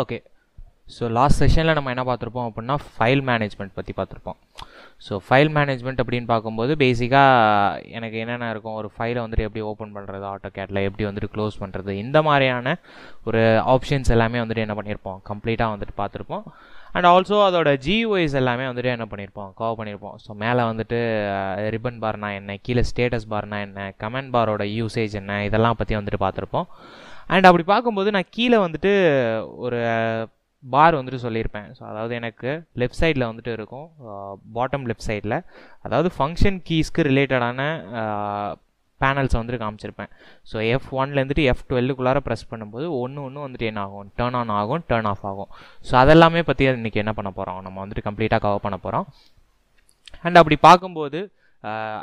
Okay so last செஷனில் நம்ம என்ன பார்த்துருப்போம் அப்படின்னா ஃபைல் மேனேஜ்மெண்ட் பற்றி பார்த்துருப்போம் ஸோ ஃபைல் மேனேஜ்மெண்ட் அப்படின்னு பார்க்கும்போது பேசிக்காக எனக்கு என்னென்ன இருக்கும் ஒரு ஃபைலை வந்துட்டு எப்படி ஓப்பன் பண்ணுறது ஆட்டோ கேட்டில் எப்படி வந்துட்டு க்ளோஸ் பண்ணுறது இந்த மாதிரியான ஒரு ஆப்ஷன்ஸ் எல்லாமே வந்துட்டு என்ன பண்ணியிருப்போம் கம்ப்ளீட்டாக வந்துட்டு பார்த்துருப்போம் அண்ட் ஆல்சோ அதோட ஜிஓஎஸ் எல்லாமே வந்துட்டு என்ன பண்ணியிருப்போம் கவர் பண்ணியிருப்போம் ஸோ மேலே வந்துட்டு ரிப்பன் பார்னா என்ன கீழே ஸ்டேட்டஸ் பார்னா என்ன கமெண்ட் பாரோட யூசேஜ் என்ன இதெல்லாம் பற்றி வந்துட்டு பார்த்துருப்போம் அண்ட் அப்படி பார்க்கும்போது நான் கீழே வந்துட்டு ஒரு பார் வந்துட்டு சொல்லியிருப்பேன் ஸோ அதாவது எனக்கு லெஃப்ட் சைடில் வந்துட்டு இருக்கும் பாட்டம் லெஃப்ட் சைடில் அதாவது ஃபங்க்ஷன் கீஸ்க்கு ரிலேட்டடான பேனல்ஸை வந்துட்டு காமிச்சிருப்பேன் ஸோ எஃப் ஒன்லேருந்துட்டு எஃப் டுவெல்லுக்குள்ளார ப்ரெஸ் பண்ணும்போது ஒன்று ஒன்று வந்துட்டு என்ன ஆகும் டேர்ன் ஆன் ஆகும் டேர்ன் ஆஃப் ஆகும் ஸோ அதெல்லாமே பற்றி இன்றைக்கி என்ன பண்ண போகிறோம் நம்ம வந்துட்டு கம்ப்ளீட்டாக கவர் பண்ண போகிறோம் அண்ட் அப்படி பார்க்கும்போது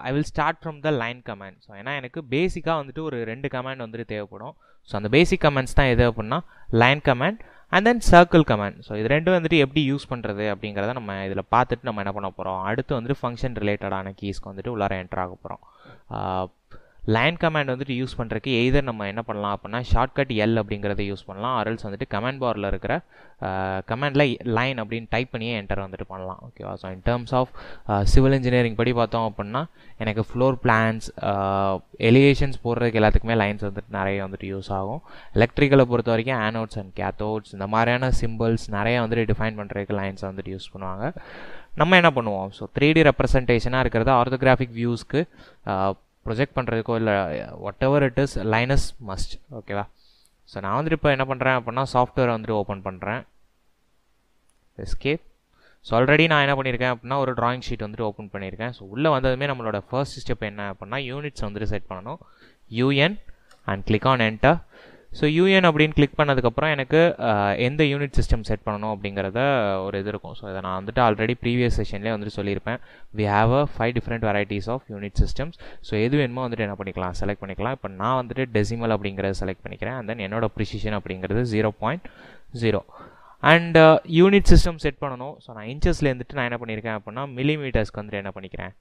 I will start from the line comment so ஏன்னா எனக்கு பேசிக்காக வந்துட்டு ஒரு ரெண்டு கமெண்ட் வந்துட்டு தேவைப்படும் ஸோ அந்த பேசிக் கமெண்ட்ஸ் தான் எது அப்படின்னா line comment and then circle comment so இது ரெண்டும் வந்துட்டு எப்படி யூஸ் பண்ணுறது அப்படிங்கிறத நம்ம இதில் பார்த்துட்டு நம்ம என்ன பண்ண போகிறோம் அடுத்து வந்துட்டு ஃபங்க்ஷன் ரிலேட்டடான கீஸ்க்கு வந்துட்டு உள்ளார என்ட்ராக ஆக போகிறோம் லைன் கமாண்ட் வந்துட்டு யூஸ் பண்ணுறதுக்கு எய்தர் நம்ம என்ன பண்ணலாம் அப்படின்னா ஷார்ட்கட் எல் அப்படிங்கிறத யூஸ் பண்ணலாம் ஆர்எல்ஸ் வந்துட்டு கமெண்ட் பாரில் இருக்கிற கமெண்டில் லைன் அப்படின்னு டைப் பண்ணியே என்டர் வந்துட்டு பண்ணலாம் ஓகேவா so in terms of civil engineering படி பார்த்தோம் அப்படின்னா எனக்கு ஃப்ளோர் பிளான்ஸ் எலிகேஷன்ஸ் போடுறதுக்கு எல்லாத்துக்குமே லைன்ஸ் வந்துட்டு நிறைய வந்துட்டு யூஸ் ஆகும் எலக்ட்ரிக்கலை பொறுத்த வரைக்கும் ஆனோட்ஸ் அண்ட் கேத்தோட்ஸ் இந்த மாதிரியான சிம்பிள்ஸ் நிறைய வந்துட்டு டிஃபைன் பண்ணுறதுக்கு லைன்ஸ் வந்துட்டு யூஸ் பண்ணுவாங்க நம்ம என்ன பண்ணுவோம் ஸோ த்ரீ டி ரெப்ரஸன்டேஷனாக இருக்கிறது ஆர்த்தோகிராஃபிக் வியூஸ்க்கு ப்ரொஜெக்ட் பண்ணுறதுக்கோ இல்லை whatever it is lines must ஓகேவா ஸோ நான் வந்துட்டு இப்போ என்ன பண்ணுறேன் அப்படின்னா சாஃப்ட்வேர் வந்துட்டு ஓப்பன் பண்ணுறேன் எஸ்கேப் ஸோ ஆல்ரெடி நான் என்ன பண்ணியிருக்கேன் அப்படின்னா ஒரு ட்ராயிங் ஷீட் வந்துட்டு ஓப்பன் பண்ணியிருக்கேன் ஸோ உள்ளே வந்ததுமே நம்மளோட ஃபர்ஸ்ட் ஸ்டெப் என்ன அப்படின்னா யூனிட்ஸ் வந்துட்டு செட் பண்ணணும் UN and click on enter so UN அப்படின்னு கிளிக் பண்ணதுக்கப்புறம் எனக்கு எந்த யூனிட் சிஸ்டம் செட் பண்ணணும் அப்படிங்கிறத ஒரு இது இருக்கும் ஸோ இதை நான் வந்துட்டு ஆல்ரெடி ப்ரீவியஸ் செஷன்லேயே வந்துட்டு சொல்லியிருப்பேன் we have a five different varieties of unit systems so எது வேணுமோ வந்துட்டு என்ன பண்ணிக்கலாம் செலக்ட் பண்ணிக்கலாம் இப்போ நான் வந்துட்டு டெசிமல் அப்படிங்கிறத செலக்ட் பண்ணிக்கிறேன் அண்ட் தென் என்னோட ப்ரிசிஷன் அப்படிங்கிறது zero point zero and unit system set பண்ணணும் ஸோ நான் இன்ச்சஸ்லேருந்துட்டு நான் என்ன பண்ணியிருக்கேன் அப்படின்னா மில்லிமீட்டர்ஸ்க்கு வந்துட்டு என்ன பண்ணிக்கிறேன்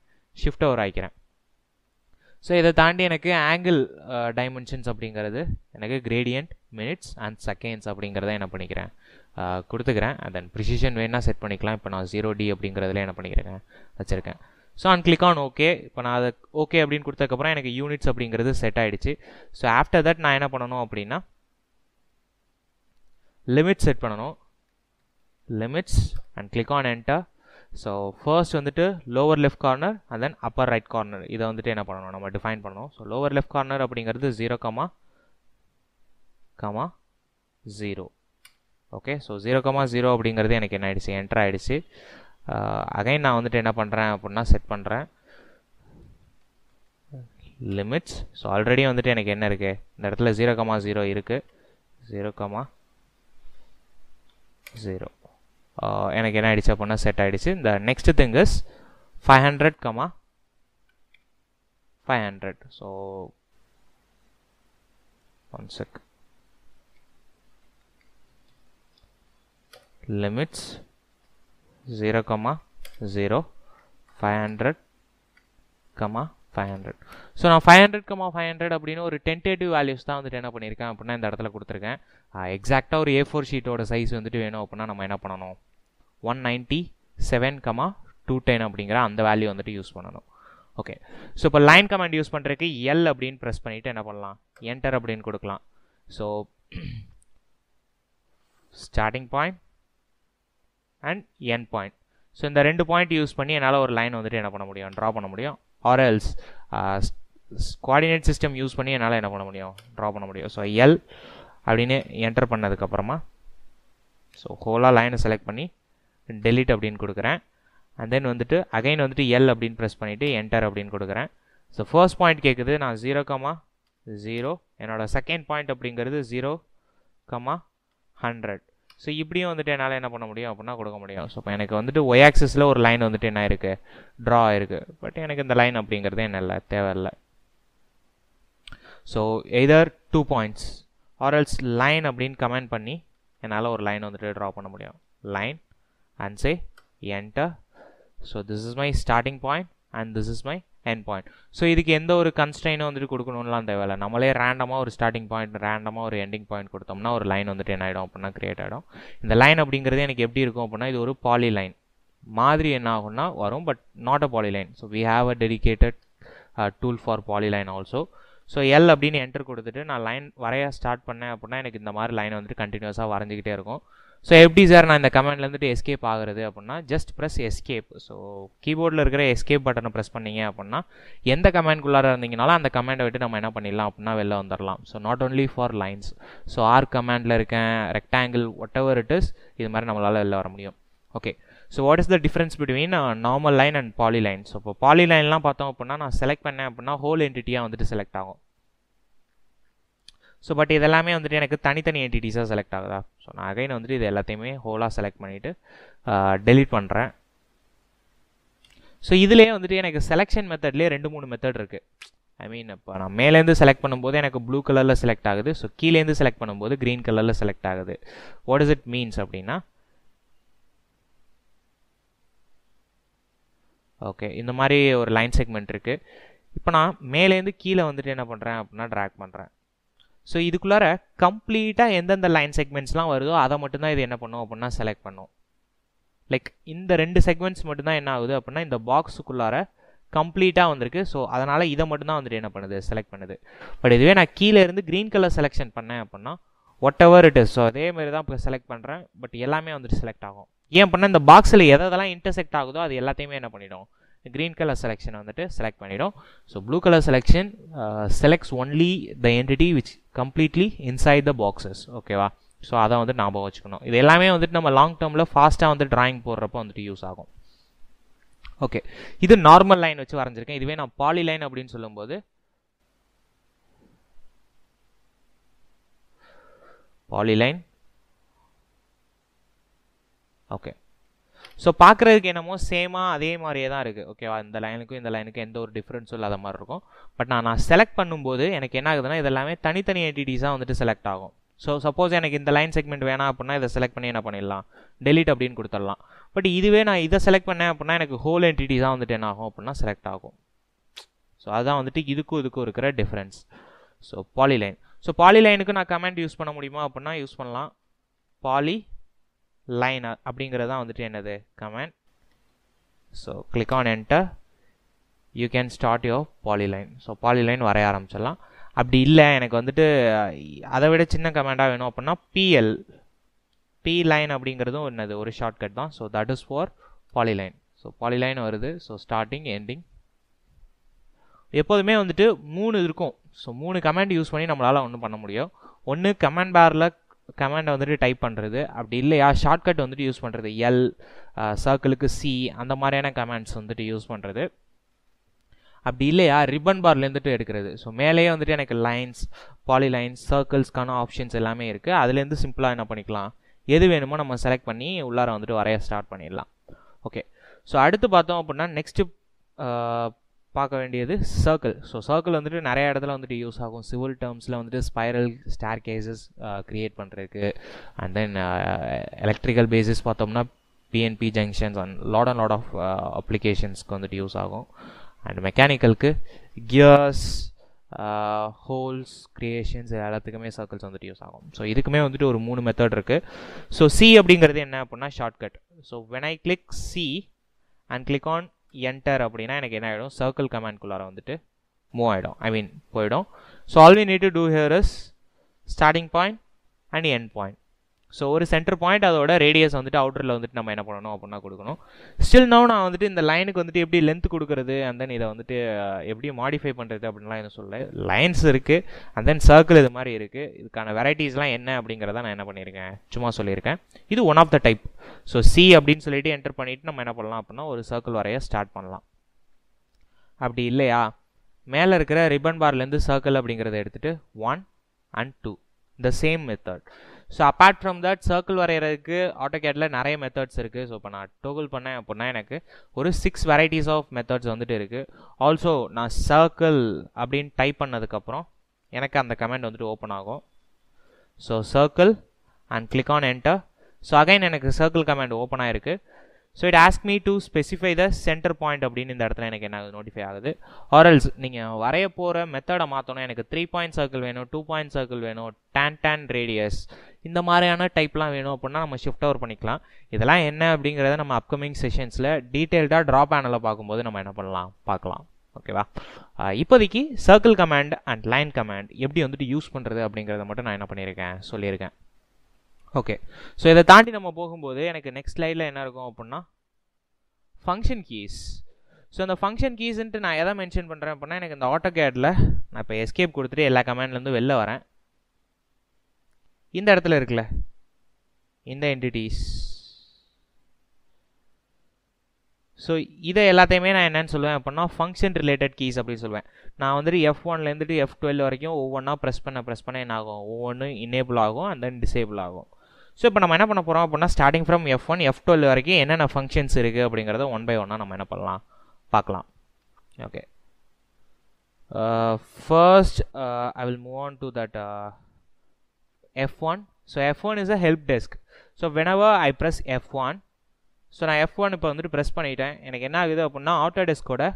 ஷிஃப்ட் ஓவர் ஆகிக்கிறேன் ஸோ இதை தாண்டி எனக்கு ஆங்கிள் டைமென்ஷன்ஸ் uh, அப்படிங்கிறது எனக்கு கிரேடியன்ட் மினிட்ஸ் அண்ட் செகண்ட்ஸ் அப்படிங்கிறத என்ன பண்ணிக்கிறேன் uh, கொடுத்துக்கிறேன் அண்ட் தென் ப்ரிசிஷன் வேணால் செட் பண்ணிக்கலாம் இப்போ நான் ஜீரோ டி அப்படிங்கிறதுல என்ன பண்ணிக்கிறேன் வச்சுருக்கேன் so and click on okay இப்போ நான் அதை ஓகே அப்படின்னு கொடுத்ததுக்கப்புறம் எனக்கு யூனிட்ஸ் அப்படிங்கிறது செட் ஆகிடுச்சு ஸோ ஆஃப்டர் தட் நான் என்ன பண்ணணும் அப்படின்னா லிமிட் செட் பண்ணணும் limits and click on enter so first வந்துட்டு lower left corner and then upper right corner இதை வந்துட்டு என்ன பண்ணணும் நம்ம டிஃபைன் பண்ணணும் ஸோ லோவர் லெஃப்ட் கார்னர் அப்படிங்கிறது zero comma comma zero okay so zero comma zero அப்படிங்கிறது எனக்கு என்ன ஆகிடுச்சு என்ட்ரு ஆகிடுச்சு அகைன் uh, நான் வந்துட்டு என்ன பண்ணுறேன் அப்படின்னா செட் பண்ணுறேன் லிமிட்ஸ் ஸோ ஆல்ரெடி வந்துட்டு எனக்கு என்ன இருக்குது இந்த இடத்துல ஜீரோ கமா ஜீரோ இருக்குது ஜீரோ கமா ஜீரோ எனக்கு என்ன ஆகிடுச்சு அப்படின்னா செட் ஆகிடுச்சு இந்த next thing is five hundred comma five hundred so one check limits zero comma zero five hundred comma five hundred so நான் five hundred comma five hundred அப்படின்னு ஒரு டென்டேட்டிவ் வேல்யூஸ் தான் வந்துட்டு என்ன பண்ணியிருக்கேன் அப்படின்னா இந்த இடத்துல கொடுத்துருக்கேன் எக்ஸாக்டாக ஒரு ஏ ஃபோர் ஷீட்டோட சைஸ் வந்துட்டு வேணும் அப்படின்னா நம்ம என்ன பண்ணணும் one ninety seven comma two ten அப்படிங்கிற அந்த வேல்யூ வந்துட்டு யூஸ் பண்ணணும் ஓகே ஸோ இப்போ லைன் கமாண்ட் யூஸ் பண்ணுறதுக்கு எல் அப்படின்னு ப்ரெஸ் பண்ணிவிட்டு என்ன பண்ணலாம் என்டர் அப்படின்னு கொடுக்கலாம் so starting point and end point so இந்த ரெண்டு பாயிண்ட் யூஸ் பண்ணி என்னால் ஒரு லைன் வந்துட்டு என்ன பண்ண முடியும் ட்ரா பண்ண முடியும் or else coordinate system use பண்ணி என்னால் என்ன பண்ண முடியும் ட்ரா பண்ண முடியும் ஸோ எல் அப்படின்னு என்டர் பண்ணதுக்கப்புறமா ஸோ ஹோலாக லைனை செலக்ட் பண்ணி டெலிட் அப்படின்னு கொடுக்குறேன் அண்ட் தென் வந்துட்டு அகைன் வந்துட்டு எல் அப்படின்னு ப்ரெஸ் பண்ணிவிட்டு என்டர் அப்படின்னு கொடுக்குறேன் ஸோ ஃபர்ஸ்ட் பாயிண்ட் கேட்குது நான் ஜீரோ கமா ஜீரோ என்னோடய செகண்ட் பாயிண்ட் அப்படிங்கிறது ஜீரோ கமா ஹண்ட்ரட் ஸோ இப்படியும் வந்துட்டு என்னால் என்ன பண்ண முடியும் அப்படின்னா கொடுக்க முடியும் ஸோ இப்போ எனக்கு வந்துட்டு ஒய் ஒரு லைன் வந்துட்டு என்ன இருக்குது ட்ரா இருக்குது பட் எனக்கு இந்த லைன் அப்படிங்கிறது என்ன இல்லை தேவையில்லை so either two points or else line அப்படின்னு கமெண்ட் பண்ணி என்னால் ஒரு லைன் வந்துட்டு ட்ரா பண்ண முடியும் line and say enter so this is my starting point and this is my end point so இதுக்கு எந்த ஒரு கன்ஸ்டைனும் வந்துட்டு கொடுக்கணும்லாம் தேவையில்ல நம்மளே ரேண்டமாக ஒரு ஸ்டார்டிங் பாயிண்ட் ரேண்டமாக ஒரு எண்டிங் பாயிண்ட் கொடுத்தோம்னா ஒரு லைன் வந்துட்டு என்ன ஆகிடும் அப்படின்னா கிரியேட் ஆகிடும் இந்த லைன் அப்படிங்கிறது எனக்கு எப்படி இருக்கும் அப்படின்னா இது ஒரு பாலி லைன் மாதிரி என்ன ஆகும்னா வரும் but not a poly line so we have a dedicated tool for poly line also so L அப்படின்னு என்டர் கொடுத்துட்டு நான் லைன் வரைய ஸ்டார்ட் பண்ணேன் அப்படின்னா எனக்கு இந்த மாதிரி லைன் வந்துட்டு கண்டினியூஸாக வரைஞ்சிக்கிட்டே இருக்கும் ஸோ எப்படி சார் நான் இந்த கமெண்ட்லேருந்துட்டு எஸ்கேப் ஆகுறது அப்படின்னா ஜஸ்ட் ப்ரெஸ் எஸ்கேப் ஸோ கீபோர்டில் இருக்கிற எஸ்கேப் பட்டனை ப்ரெஸ் பண்ணிங்க அப்படின்னா எந்த கமெண்ட்குள்ளார இருந்தீங்கனாலும் அந்த கமெண்டை விட்டு நம்ம என்ன பண்ணிடலாம் அப்படின்னா வெளில வந்துடலாம் so not only for lines so R கமெண்டில் இருக்கேன் ரெக்டாங்கிள் ஒட் எவர் இட் இஸ் இது மாதிரி நம்மளால் வெளில வர முடியும் okay so what is the difference between normal line and poly line so இப்போ பாலி லைன்லாம் பார்த்தோம் அப்படின்னா நான் செலக்ட் பண்ணேன் அப்படின்னா ஹோல் என்டிட்டியாக வந்துட்டு செலக்ட் ஆகும் ஸோ பட் இதெல்லாமே வந்துட்டு எனக்கு தனித்தனி என்டிட்டிஸாக செலக்ட் ஆகுதா ஸோ நான் அகைன் வந்துட்டு இது எல்லாத்தையுமே ஹோலாக செலக்ட் பண்ணிவிட்டு டெலிட் பண்ணுறேன் ஸோ இதிலே வந்துட்டு எனக்கு செலெக்ஷன் மெத்தட்லேயே ரெண்டு மூணு மெத்தட் இருக்குது ஐ மீன் இப்போ நான் மேலேருந்து செலக்ட் பண்ணும்போது எனக்கு ப்ளூ கலரில் செலக்ட் ஆகுது ஸோ கீழேருந்து செலக்ட் பண்ணும்போது க்ரீன் கலரில் செலக்ட் ஆகுது வாட் இஸ் இட் மீன்ஸ் அப்படின்னா ஓகே இந்த மாதிரி ஒரு லைன் செக்மெண்ட் இருக்குது இப்போ நான் மேலேருந்து கீழே வந்துட்டு என்ன பண்ணுறேன் அப்படின்னா ட்ராக் பண்ணுறேன் ஸோ இதுக்குள்ளார கம்ப்ளீட்டாக எந்தெந்த லைன் செக்மெண்ட்ஸ்லாம் வருதோ அதை மட்டும்தான் இது என்ன பண்ணும் அப்படின்னா செலக்ட் பண்ணும் லைக் இந்த ரெண்டு செக்மெண்ட்ஸ் மட்டும்தான் என்ன ஆகுது அப்படின்னா இந்த பாக்ஸுக்குள்ளார கம்ப்ளீட்டாக வந்திருக்கு ஸோ அதனால் இதை மட்டும்தான் வந்துட்டு என்ன பண்ணுது செலக்ட் பண்ணுது பட் இதுவே நான் கீழே இருந்து க்ரீன் கலர் செலெக்ஷன் பண்ணேன் அப்படின்னா ஒட் எவர் இட் இஸ் ஸோ அதே மாதிரி தான் இப்போ செலக்ட் பண்ணுறேன் பட் எல்லாமே வந்துட்டு செலக்ட் ஆகும் ஏன் அப்படின்னா இந்த பாக்ஸில் எதெல்லாம் இன்டர்செக்ட் ஆகுதோ அது எல்லாத்தையுமே என்ன பண்ணிடும் green color selection வந்துட்டு select பண்ணிடும் so blue color selection uh, selects only the entity which completely inside the boxes ஓகேவா ஸோ அதை வந்துட்டு ஞாபகம் வச்சுக்கணும் இது எல்லாமே வந்துட்டு நம்ம லாங் டேர்மில் ஃபாஸ்ட்டாக வந்து ட்ராயிங் போடுறப்போ வந்துட்டு யூஸ் ஆகும் ஓகே இது நார்மல் லைன் வச்சு வரைஞ்சிருக்கேன் இதுவே நான் பாலி லைன் அப்படின்னு சொல்லும்போது பாலி லைன் ஓகே ஸோ பார்க்குறதுக்கு என்னமோ சேமாக அதே மாதிரியே தான் இருக்குது ஓகேவா இந்த லைனுக்கும் இந்த லைனுக்கும் எந்த ஒரு டிஃப்ரென்ஸும் இல்லாத மாதிரி இருக்கும் பட் நான் நான் செலக்ட் பண்ணும்போது எனக்கு என்ன ஆகுதுன்னா இதெல்லாமே தனித்தனி ஐடிடிஸாக வந்துட்டு செலக்ட் ஆகும் ஸோ சப்போஸ் எனக்கு இந்த லைன் செக்மெண்ட் வேணாம் அப்படின்னா இதை செலக்ட் பண்ணி என்ன பண்ணிடலாம் டெலிட் அப்படின்னு கொடுத்துடலாம் பட் இதுவே நான் இதை செலக்ட் பண்ணேன் அப்படின்னா எனக்கு ஹோல் என்டிட்டிஸாக வந்துட்டு என்ன ஆகும் அப்படின்னா செலக்ட் ஆகும் ஸோ அதுதான் வந்துட்டு இதுக்கும் இதுக்கும் இருக்கிற டிஃப்ரென்ஸ் ஸோ பாலிலைன் ஸோ பாலிலைனுக்கு நான் கமெண்ட் யூஸ் பண்ண முடியுமா அப்படின்னா யூஸ் பண்ணலாம் பாலி லைன் அப்படிங்கிறது தான் வந்துட்டு என்னது comment so click on enter you can start poly polyline so polyline வரைய ஆரம்பிச்சிடலாம் அப்படி இல்லை எனக்கு வந்துட்டு அதை விட சின்ன கமெண்டாக வேணும் அப்படின்னா பிஎல் பி லைன் அப்படிங்கிறதும் என்னது ஒரு ஷார்ட்கட் தான் so that is for polyline so polyline வருது ஸோ ஸ்டார்டிங் எண்டிங் எப்போதுமே வந்துட்டு மூணு இருக்கும் ஸோ மூணு கமெண்ட் யூஸ் பண்ணி நம்மளால் ஒன்றும் பண்ண முடியும் ஒன்று கமெண்ட் பேரில் கமெண்டை வந்துட்டு டைப் பண்ணுறது அப்படி இல்லையா ஷார்ட்கட் வந்துட்டு யூஸ் பண்ணுறது எல் சர்க்கிளுக்கு சி அந்த மாதிரியான கமெண்ட்ஸ் வந்துட்டு யூஸ் பண்ணுறது அப்படி இல்லையா ரிப்பன் பார்லேருந்துட்டு எடுக்கிறது ஸோ மேலேயே வந்துட்டு எனக்கு லைன்ஸ் பாலி லைன்ஸ் சர்க்கிள்ஸ்க்கான ஆப்ஷன்ஸ் எல்லாமே இருக்குது அதுலேருந்து சிம்பிளாக என்ன பண்ணிக்கலாம் எது வேணுமோ நம்ம செலக்ட் பண்ணி உள்ளார வந்துட்டு வரைய ஸ்டார்ட் பண்ணிடலாம் ஓகே ஸோ அடுத்து பார்த்தோம் அப்படின்னா நெக்ஸ்ட்டு பார்க்க வேண்டியது சர்க்கிள் ஸோ சர்க்கிள் வந்துட்டு நிறைய இடத்துல வந்துட்டு யூஸ் ஆகும் சிவில் டேர்ம்ஸில் வந்துட்டு ஸ்பைரல் ஸ்டார் கேசஸ் க்ரியேட் பண்ணுறதுக்கு அண்ட் தென் எலக்ட்ரிக்கல் பேசிஸ் பார்த்தோம்னா PNP junctions and lot and lot of அப்ளிகேஷன்ஸ்க்கு வந்துட்டு யூஸ் ஆகும் அண்ட் மெக்கானிக்கலுக்கு கியர்ஸ் ஹோல்ஸ் க்ரியேஷன்ஸ் எல்லாத்துக்குமே சர்க்கிள்ஸ் வந்துட்டு யூஸ் ஆகும் ஸோ இதுக்குமே வந்துட்டு ஒரு மூணு மெத்தட் இருக்குது ஸோ சி அப்படிங்கிறது என்ன அப்படின்னா shortcut so when I click C and click on enter அப்படின்னா எனக்கு என்ன ஆகிடும் சர்க்கிள் கமாண்ட்குள்ளார வந்துட்டு மூவ் ஆகிடும் ஐ மீன் போயிடும் so all we need to do here is starting point and end point so ஒரு சென்டர் பாயிண்ட் அதோட ரேடியஸ் வந்துட்டு அவுட்டரில் வந்துட்டு நம்ம என்ன பண்ணணும் அப்படின்னா கொடுக்கணும் ஸ்டில் நோ நான் வந்துட்டு இந்த லைனுக்கு வந்துட்டு எப்படி லென்த் கொடுக்குறது அண்ட் தென் இதை வந்துட்டு எப்படி மாடிஃபை பண்ணுறது அப்படின்லாம் எதுவும் சொல்ல லைன்ஸ் இருக்குது அண்ட் தென் சர்க்கிள் இது மாதிரி இருக்குது இதுக்கான வெரைட்டிஸ்லாம் என்ன அப்படிங்கிறத நான் என்ன பண்ணியிருக்கேன் சும்மா சொல்லியிருக்கேன் இது one of the type so C அப்படின்னு சொல்லிட்டு என்டர் பண்ணிவிட்டு நம்ம என்ன பண்ணலாம் அப்படின்னா ஒரு சர்க்கிள் வரைய ஸ்டார்ட் பண்ணலாம் அப்படி இல்லையா மேலே இருக்கிற ரிப்பன் பார்லேருந்து சர்க்கிள் அப்படிங்கிறத எடுத்துகிட்டு one and two the same method so apart from that circle வரைகிறதுக்கு ஆட்டோகேட்டில் நிறைய மெத்தட்ஸ் இருக்குது ஸோ இப்போ நான் டோகுள் பண்ணேன் அப்படின்னா எனக்கு ஒரு சிக்ஸ் வெரைட்டிஸ் ஆஃப் மெத்தட்ஸ் வந்துட்டு இருக்குது ஆல்சோ நான் சர்க்கிள் அப்படின்னு டைப் பண்ணதுக்கப்புறம் எனக்கு அந்த கமெண்ட் வந்துட்டு ஓப்பன் ஆகும் so circle and click on enter so again எனக்கு சர்க்கிள் கமெண்ட் ஓப்பன் ஆகிருக்கு so it ask me to specify the center point அப்படின்னு இந்த இடத்துல எனக்கு என்ன நோட்டிஃபை ஆகுது ஆரல்ஸ் நீங்கள் வரைய போகிற மெத்தடை மாற்றணும் எனக்கு த்ரீ பாயிண்ட் சர்க்கிள் வேணும் டூ பாயிண்ட் சர்க்கிள் வேணும் டேன் டேன் ரேடியஸ் இந்த மாதிரியான டைப்லாம் வேணும் அப்படின்னா நம்ம ஷிஃப்ட் ஓவர் பண்ணிக்கலாம் இதெல்லாம் என்ன அப்படிங்கிறத நம்ம அப்கமிங் செஷன்ஸில் டீட்டெயில்டாக ட்ரா பேனலை பார்க்கும்போது நம்ம என்ன பண்ணலாம் பார்க்கலாம் ஓகேவா இப்போதைக்கு circle command and line command எப்படி வந்துட்டு யூஸ் பண்ணுறது அப்படிங்கிறத மட்டும் நான் என்ன பண்ணியிருக்கேன் சொல்லியிருக்கேன் ஓகே ஸோ இதை தாண்டி நம்ம போகும்போது எனக்கு நெக்ஸ்ட் ஸ்லைடில் என்ன இருக்கும் அப்படின்னா ஃபங்க்ஷன் கீஸ் ஸோ அந்த ஃபங்க்ஷன் கீஸ்ன்ட்டு நான் எதை மென்ஷன் பண்ணுறேன் அப்படின்னா எனக்கு இந்த ஆட்டோ கேட்டில் நான் இப்போ எஸ்கேப் கொடுத்துட்டு எல்லா கமெண்ட்லேருந்து வெளில வரேன் இந்த இடத்துல இருக்குல்ல இந்த என்டிட்டிஸ் ஸோ இதை எல்லாத்தையுமே நான் என்னென்னு சொல்லுவேன் அப்படின்னா ஃபங்க்ஷன் ரிலேட்டட் கீஸ் அப்படின்னு சொல்லுவேன் நான் வந்துட்டு எஃப் ஒன்லேருந்துட்டு எஃப் டுவெல் வரைக்கும் ஒவ்வொன்றா ப்ரெஸ் பண்ண ப்ரெஸ் பண்ண என்ன ஆகும் ஒவ்வொன்றும் இனேபிள் ஆகும் அண்ட் தென் டிசேபிள் ஆகும் ஸோ இப்போ நம்ம என்ன பண்ண போகிறோம் அப்படின்னா starting from F one F twelve வரைக்கும் என்னென்ன ஃபங்க்ஷன்ஸ் இருக்குது அப்படிங்கிறத ஒன் பை ஒன்னாக நம்ம என்ன பண்ணலாம் பார்க்கலாம் okay first I will move on to that F1 so F1 is a help desk so whenever I press F1 so நான் எஃப் ஒன் இப்போ வந்துட்டு ப்ரெஸ் பண்ணிட்டேன் எனக்கு என்ன ஆகுது அப்படின்னா ஆட்டோ டெஸ்க்கோட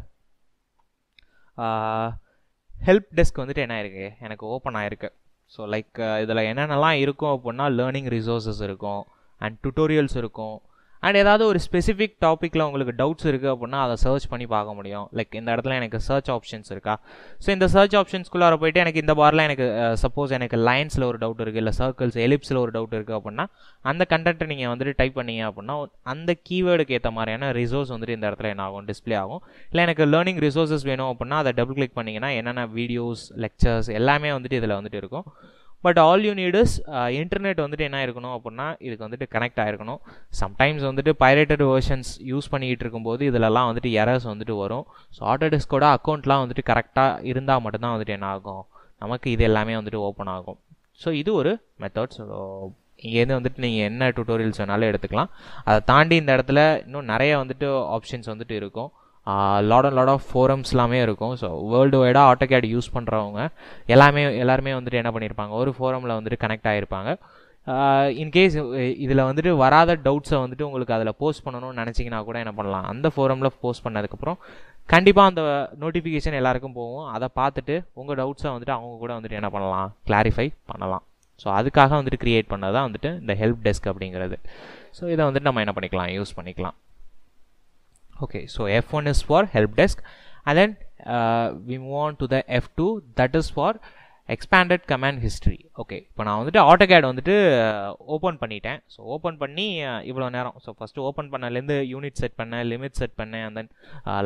ஹெல்ப் டெஸ்க் வந்துட்டு என்ன இருக்குது எனக்கு ஓப்பன் ஆகிருக்கு ஸோ லைக் இதில் என்னென்னலாம் இருக்கும் அப்படின்னா லேர்னிங் ரிசோர்ஸஸ் இருக்கும் அண்ட் டுட்டோரியல்ஸ் இருக்கும் அண்ட் ஏதாவது ஒரு ஸ்பெசிஃபிக் டாப்பிக்கில் உங்களுக்கு டவுட்ஸ் இருக்குது அப்படின்னா அதை சர்ச் பண்ணி பார்க்க முடியும் லைக் இந்த இடத்துல எனக்கு சர்ச் ஆப்ஷன்ஸ் இருக்கா ஸோ இந்த சர்ச் ஆப்ஷன்ஸ்குள்ளார போயிட்டு எனக்கு இந்த பாரில் எனக்கு சப்போஸ் எனக்கு லைன்ஸில் ஒரு டவுட் இருக்குது இல்லை சர்க்கிள்ஸ் எலிப்ஸில் ஒரு டவுட் இருக்குது அப்படின்னா அந்த கண்டென்ட்டை நீங்கள் வந்துட்டு டைப் பண்ணீங்க அப்படின்னா அந்த கீவேர்டுக்கு ஏற்ற மாதிரியான ரிசோர்ஸ் வந்துட்டு இந்த இடத்துல என்ன ஆகும் டிஸ்பிளே ஆகும் இல்லை எனக்கு லேர்னிங் ரிசோர்ஸஸ் வேணும் அப்படின்னா அதை டபுள் கிளிக் பண்ணிங்கன்னா என்னென்ன வீடியோஸ் லெக்சர்ஸ் எல்லாமே வந்துட்டு இதில் வந்துட்டு இருக்கும் but all you needs internet வந்துட்டு என்ன இருக்கணும் அப்படின்னா இதுக்கு வந்துட்டு கனெக்ட் ஆகிருக்கணும் சம்டைம்ஸ் வந்துட்டு பைரேட்டட் வேர்ஷன்ஸ் யூஸ் பண்ணிகிட்டு இருக்கும்போது இதிலலாம் வந்துட்டு எரர்ஸ் வந்துட்டு வரும் ஸோ ஆட்டோ டிஸ்கோட அக்கௌண்ட்லாம் வந்துட்டு கரெக்டாக இருந்தால் மட்டும்தான் வந்துட்டு என்ன ஆகும் நமக்கு இது எல்லாமே வந்துட்டு ஓப்பன் ஆகும் ஸோ இது ஒரு மெத்தட் ஸோ இங்கேருந்து வந்துட்டு நீங்கள் என்ன டுட்டோரியல்ஸ் வேணாலும் எடுத்துக்கலாம் அதை தாண்டி இந்த இடத்துல இன்னும் நிறைய வந்துட்டு ஆப்ஷன்ஸ் வந்துட்டு இருக்கும் lot and lot of forums எல்லாமே இருக்கும் ஸோ வேர்ல்டு வைடாக ஆட்டோகேட் யூஸ் பண்ணுறவங்க எல்லாமே எல்லாருமே வந்துட்டு என்ன பண்ணியிருப்பாங்க ஒரு ஃபோரமில் வந்துட்டு கனெக்ட் ஆகிருப்பாங்க இன்கேஸ் இதில் வந்துட்டு வராத டவுட்ஸை வந்துட்டு உங்களுக்கு அதில் போஸ்ட் பண்ணணும்னு நினச்சிங்கன்னா கூட என்ன பண்ணலாம் அந்த ஃபோரமில் போஸ்ட் பண்ணதுக்கப்புறம் கண்டிப்பாக அந்த நோட்டிஃபிகேஷன் எல்லாருக்கும் போகும் அதை பார்த்துட்டு உங்கள் டவுட்ஸை வந்துட்டு அவங்க கூட வந்துட்டு என்ன பண்ணலாம் கிளாரிஃபை பண்ணலாம் ஸோ அதுக்காக வந்துட்டு க்ரியேட் பண்ணது தான் வந்துட்டு இந்த ஹெல்ப் டெஸ்க் அப்படிங்கிறது ஸோ இதை வந்துட்டு நம்ம என்ன பண்ணிக்கலாம் யூஸ் பண்ணிக்கலாம் okay so f1 is for help desk and then uh, we move on to the f2 that is for expanded command history okay இப்போ நான் வந்துட்டு ஆட்டோகேட் வந்துட்டு ஓப்பன் uh, பண்ணிட்டேன் ஸோ ஓப்பன் பண்ணி uh, இவ்வளோ நேரம் ஸோ ஃபஸ்ட்டு ஓப்பன் பண்ணலேருந்து unit set பண்ணேன் லிமிட் செட் பண்ணேன் அண்ட் தென்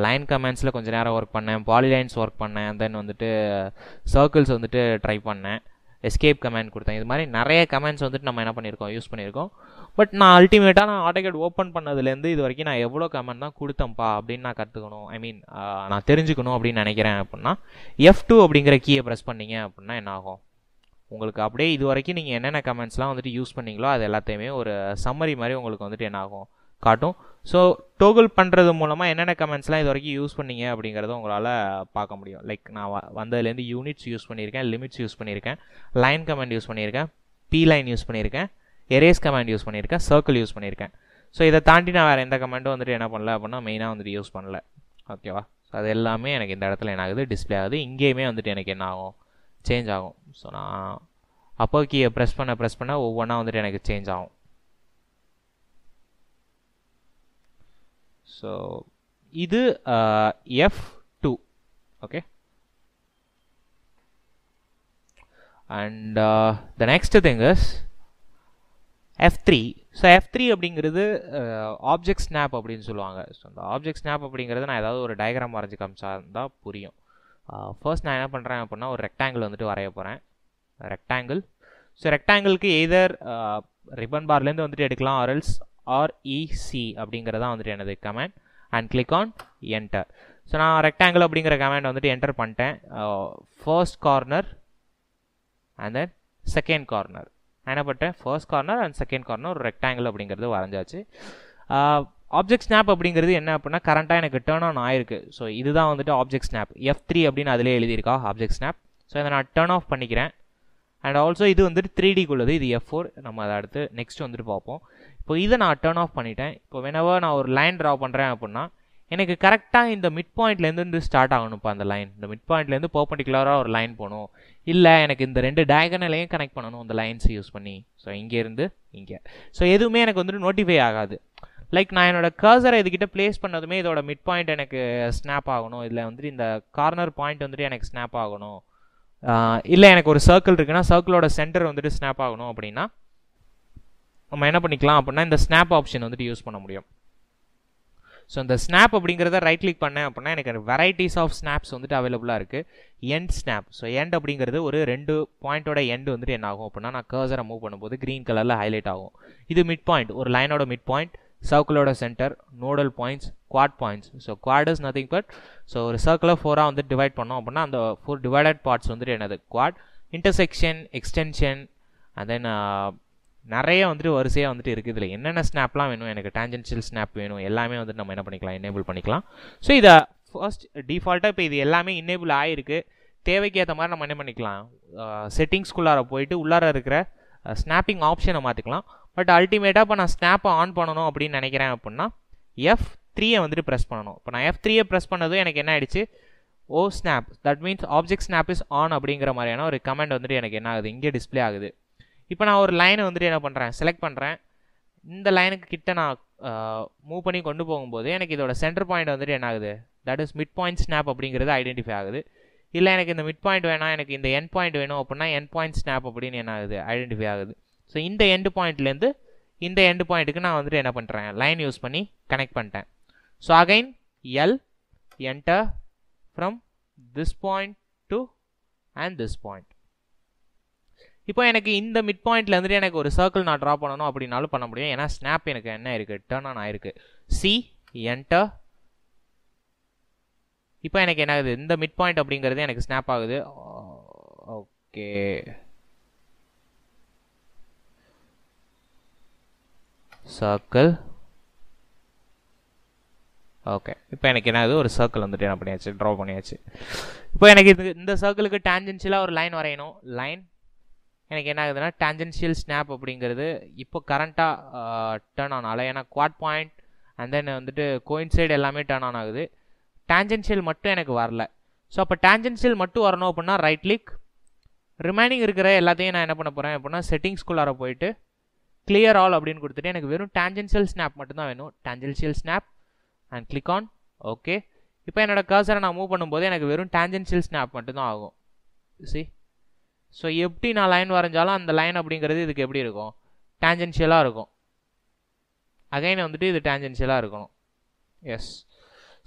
லைன் கமெண்ட்ஸில் கொஞ்சம் நேரம் ஒர்க் பண்ணேன் பாலிலைன்ஸ் ஒர்க் பண்ணேன் அண்ட் தென் வந்துட்டு சர்க்கிள்ஸ் uh, வந்துட்டு ட்ரை பண்ணேன் எஸ்கேப் கமெண்ட் கொடுத்தேன் இது மாதிரி நிறைய கமெண்ட்ஸ் வந்துட்டு நம்ம என்ன பண்ணியிருக்கோம் யூஸ் பண்ணியிருக்கோம் பட் நான் அல்டிமேட்டாக நான் ஆட்டோகேட் ஓப்பன் பண்ணதுலேருந்து இது வரைக்கும் நான் எவ்வளோ கமெண்ட் தான் கொடுத்தேன்ப்பா அப்படின்னு நான் கற்றுக்கணும் ஐ மீன் நான் தெரிஞ்சுக்கணும் அப்படின்னு நினைக்கிறேன் அப்படின்னா எஃப் டூ அப்படிங்கிற கீயை ப்ரெஸ் பண்ணீங்க அப்படின்னா என்ன ஆகும் உங்களுக்கு அப்படியே இது வரைக்கும் நீங்கள் என்னென்ன கமெண்ட்ஸ்லாம் வந்துட்டு யூஸ் பண்ணீங்களோ அது எல்லாத்தையுமே ஒரு சம்மரி மாதிரி உங்களுக்கு வந்துட்டு என்ன ஆகும் காட்டும் ஸோ டோகல் பண்ணுறது மூலமாக என்னென்ன கமெண்ட்ஸ்லாம் இது வரைக்கும் யூஸ் பண்ணீங்க அப்படிங்கிறத உங்களால் பார்க்க முடியும் லைக் நான் வந்ததுலேருந்து யூனிட்ஸ் யூஸ் பண்ணியிருக்கேன் லிமிட்ஸ் யூஸ் பண்ணியிருக்கேன் லைன் கமெண்ட் யூஸ் பண்ணியிருக்கேன் பி லைன் யூஸ் பண்ணியிருக்கேன் எரேஸ் கமாண்ட் யூஸ் பண்ணியிருக்கேன் சர்க்கிள் யூஸ் பண்ணியிருக்கேன் ஸோ இதை தாண்டி நான் வேறு எந்த கமெண்ட்டும் வந்துட்டு என்ன பண்ணல அப்படின்னா மெயினாக வந்துட்டு யூஸ் பண்ணல ஓகேவா ஸோ அது எல்லாமே எனக்கு இந்த இடத்துல என்ன ஆகுது டிஸ்பிளே ஆகுது இங்கேயுமே வந்துட்டு எனக்கு என்ன ஆகும் சேஞ்ச் ஆகும் ஸோ நான் அப்போ கீயை ப்ரெஸ் பண்ண ப்ரெஸ் பண்ண ஒவ்வொன்றா வந்துட்டு எனக்கு சேஞ்ச் ஆகும் ஸோ இது F two okay and the next things is F three so F three அப்படிங்கிறது ஆப்ஜெக்ட் uh, ஸ்னாப் அப்படின்னு சொல்லுவாங்க ஸோ அந்த ஆப்ஜெக்ட் ஸ்னாப் அப்படிங்கிறது நான் ஏதாவது ஒரு டயக்ராம் வரைஞ்சி காமிச்சா இருந்தால் புரியும் ஃபர்ஸ்ட் uh, நான் என்ன பண்ணுறேன் அப்படின்னா ஒரு ரெக்டாங்கிள் வந்துட்டு வரைய போகிறேன் ரெக்டாங்கிள் ஸோ ரெக்டாங்கிளுக்கு எய்தர் ரிப்பன் பார்லேருந்து வந்துட்டு எடுக்கலாம் ஆர்எல்ஸ் ஆர்இசி e அப்படிங்கிறதான் வந்துட்டு எனது command and click on enter so நான் ரெக்டாங்கிள் அப்படிங்கிற கமெண்ட் வந்துட்டு என்டர் பண்ணிட்டேன் first corner and then second corner நான் என்ன பண்ணிட்டேன் first corner and second corner ஒரு ரெக்டாங்கிள் அப்படிங்கிறது வரைஞ்சாச்சு ஆப்ஜெக்ட் ஸ்னாப் அப்படிங்கிறது என்ன அப்படின்னா கரண்ட்டாக எனக்கு டேர்ன் ஆன் ஆயிருக்கு ஸோ இதுதான் வந்துட்டு ஆப்ஜெக்ட் ஸ்னாப் எஃப் த்ரீ அப்படின்னு அதிலே எழுதியிருக்கா ஆப்ஜெக்ட் ஸ்னாப் ஸோ இதை நான் டேர்ன் ஆஃப் பண்ணிக்கிறேன் அண்ட் ஆல்சோ இது வந்துட்டு த்ரீ டிக்குள்ளது இது எஃப் ஃபோர் நம்ம அதை அடுத்து நெக்ஸ்ட் வந்துட்டு பார்ப்போம் இப்போ இதை நான் டேர்ன் ஆஃப் பண்ணிட்டேன் இப்போ வேணவோ நான் ஒரு லைன் ட்ரா பண்ணுறேன் அப்படின்னா எனக்கு கரெக்டாக இந்த மிட் பாயிண்ட்லேருந்து ஸ்டார்ட் ஆகணும்ப்பா அந்த லைன் இந்த மிட் பாயிண்ட்லேருந்து பர்பண்டிகுலராக ஒரு லைன் போகணும் இல்லை எனக்கு இந்த ரெண்டு டயகனலையும் கனெக்ட் பண்ணணும் இந்த லைன்ஸை யூஸ் பண்ணி ஸோ இங்கேருந்து இங்கே ஸோ எதுவுமே எனக்கு வந்துட்டு நோட்டிஃபை ஆகாது லைக் நான் என்னோடய கர்சரை இதுக்கிட்ட பிளேஸ் பண்ணதுமே இதோட மிட் பாயிண்ட் எனக்கு ஸ்னாப் ஆகணும் இதில் வந்துட்டு இந்த கார்னர் பாயிண்ட் வந்துட்டு எனக்கு ஸ்னாப் ஆகணும் இல்லை எனக்கு ஒரு சர்க்கிள் இருக்குன்னா சர்க்கிளோட சென்டர் வந்துட்டு ஸ்னாப் ஆகணும் அப்படின்னா நம்ம என்ன பண்ணிக்கலாம் அப்படின்னா இந்த ஸ்னாப் ஆப்ஷன் வந்துட்டு யூஸ் பண்ண முடியும் ஸோ இந்த ஸ்னாப் அப்படிங்கிறத ரைட் கிளிக் பண்ணேன் அப்படின்னா எனக்கு வெரைட்டிஸ் ஆஃப் ஸ்னாப்ஸ் வந்துட்டு அவைலபிளாக இருக்குது எண்ட் ஸ்னாப் ஸோ எண்ட் அப்படிங்கிறது ஒரு ரெண்டு பாயிண்ட்டோட எண்ட் வந்துட்டு என்ன ஆகும் அப்படின்னா நான் கர்சரை மூவ் பண்ணும்போது க்ரீன் கலரில் ஹைலைட் ஆகும் இது மிட் பாயிண்ட் ஒரு லைனோட மிட் பாயிண்ட் சர்க்கிளோட centre nodal points quad points so quad is nothing but so ஒரு சர்க்கிளை ஃபோராக வந்து டிவைட் பண்ணோம் அப்படின்னா அந்த ஃபோர் டிவைடட் பார்ட்ஸ் வந்துட்டு என்னது quad intersection extension and then நிறைய வந்துட்டு வரிசையாக வந்துட்டு இருக்குது இதில் என்னென்ன ஸ்னாப்லாம் வேணும் எனக்கு டேஞ்சென்ஷியல் ஸ்னாப் வேணும் எல்லாமே வந்துட்டு நம்ம என்ன பண்ணிக்கலாம் எனேபிள் பண்ணிக்கலாம் ஸோ இதை ஃபர்ஸ்ட் டிஃபால்ட்டாக இப்போ இது எல்லாமே இன்னேபிள் ஆகிருக்கு தேவைக்கு ஏற்ற மாதிரி நம்ம என்ன பண்ணிக்கலாம் செட்டிங்ஸ்குள்ளார போயிட்டு உள்ளார இருக்கிற ஸ்னாப்பிங் ஆப்ஷனை மாற்றிக்கலாம் பட் அல்டிமேட்டாக இப்போ நான் ஸ்னாப்பை ஆன் பண்ணணும் அப்படின்னு நினைக்கிறேன் அப்படின்னா எஃப் த்ரீயை வந்துட்டு ப்ரெஸ் பண்ணணும் இப்போ நான் எஃப் த்ரீயை ப்ரெஸ் பண்ணதும் எனக்கு என்ன ஆயிடுச்சு oh snap that means object snap is on அப்படிங்கிற மாதிரியான ஒரு கமெண்ட் வந்துட்டு எனக்கு என்ன ஆகுது இங்கே டிஸ்பிளே ஆகுது இப்போ நான் ஒரு லைனை வந்துட்டு என்ன பண்ணுறேன் செலக்ட் பண்ணுறேன் இந்த லைனுக்கு கிட்ட நான் மூவ் பண்ணி கொண்டு போகும்போது எனக்கு இதோட சென்டர் பாயிண்ட் வந்துட்டு என்ன ஆகுது that is mid point snap அப்படிங்கிறது ஐடென்டிஃபை ஆகுது இல்லை எனக்கு இந்த மிட் பாயிண்ட் வேணாம் எனக்கு இந்த என் பாயிண்ட் வேணும் அப்படின்னா என் பாயிண்ட் ஸ்னாப் அப்படின்னு என்ன ஆகுது ஐடென்டிஃபை ஆகுது ஸோ இந்த எண்டு பாயிண்ட்லேருந்து இந்த எண்டு பாயிண்ட்டுக்கு நான் வந்துட்டு என்ன பண்ணுறேன் லைன் யூஸ் பண்ணி கனெக்ட் பண்ணிட்டேன் so again L enter from this point to and this point இப்போ எனக்கு இந்த மிட் பாயிண்ட்ல எனக்கு ஒரு சர்க்கிள் நான் ட்ரா பண்ணணும் அப்படின்னாலும் பண்ண முடியும் ஏன்னா ஸ்னாப் எனக்கு என்ன இருக்குது டேர்ன் ஆன் ஆயிருக்கு சி என்டர் இப்போ எனக்கு என்ன ஆகுது இந்த மிட் பாயிண்ட் அப்படிங்கிறது எனக்கு ஸ்னாப் ஆகுது ஓகே சர்க்கிள் ஓகே இப்போ எனக்கு என்ன ஒரு சர்க்கிள் வந்துட்டு என்ன பண்ணியாச்சு ட்ரா பண்ணியாச்சு இப்போ எனக்கு இது இந்த சர்க்கிளுக்கு டேஞ்சென்ஷியலாக ஒரு லைன் வரையணும் லைன் எனக்கு என்ன ஆகுதுன்னா டேஞ்சன்ஷியல் ஸ்னாப் அப்படிங்கிறது இப்போ கரண்ட்டாக டேர்ன் ஆன் ஆகலை ஏன்னா குவாட் பாயிண்ட் அண்ட் தென் வந்துட்டு கோயின்சைடு எல்லாமே டேர்ன் ஆன் ஆகுது டேஞ்சன்ஷியல் மட்டும் எனக்கு வரல ஸோ அப்போ டேஞ்சன்ஷியல் மட்டும் வரணும் அப்படின்னா ரைட் கிளிக் ரிமைனிங் இருக்கிற எல்லாத்தையும் நான் என்ன பண்ண போகிறேன் அப்படின்னா செட்டிங்ஸ்குள்ளார போயிட்டு கிளியர் ஆல் அப்படின்னு கொடுத்துட்டு எனக்கு வெறும் டேஞ்சன்ஷியல் ஸ்னாப் மட்டும்தான் வேணும் tangential snap and click on okay இப்போ என்னோடய கர்சரை நான் மூவ் பண்ணும்போது எனக்கு வெறும் டேஞ்சன்ஷியல் ஸ்னாப் மட்டும்தான் ஆகும் சி ஸோ எப்படி நான் லைன் வரைஞ்சாலும் அந்த லைன் அப்படிங்கிறது இதுக்கு எப்படி இருக்கும் டேஞ்சென்ஷியலாக இருக்கும் அகைன் வந்துட்டு இது டேஞ்சென்ஷியலாக இருக்கணும் எஸ்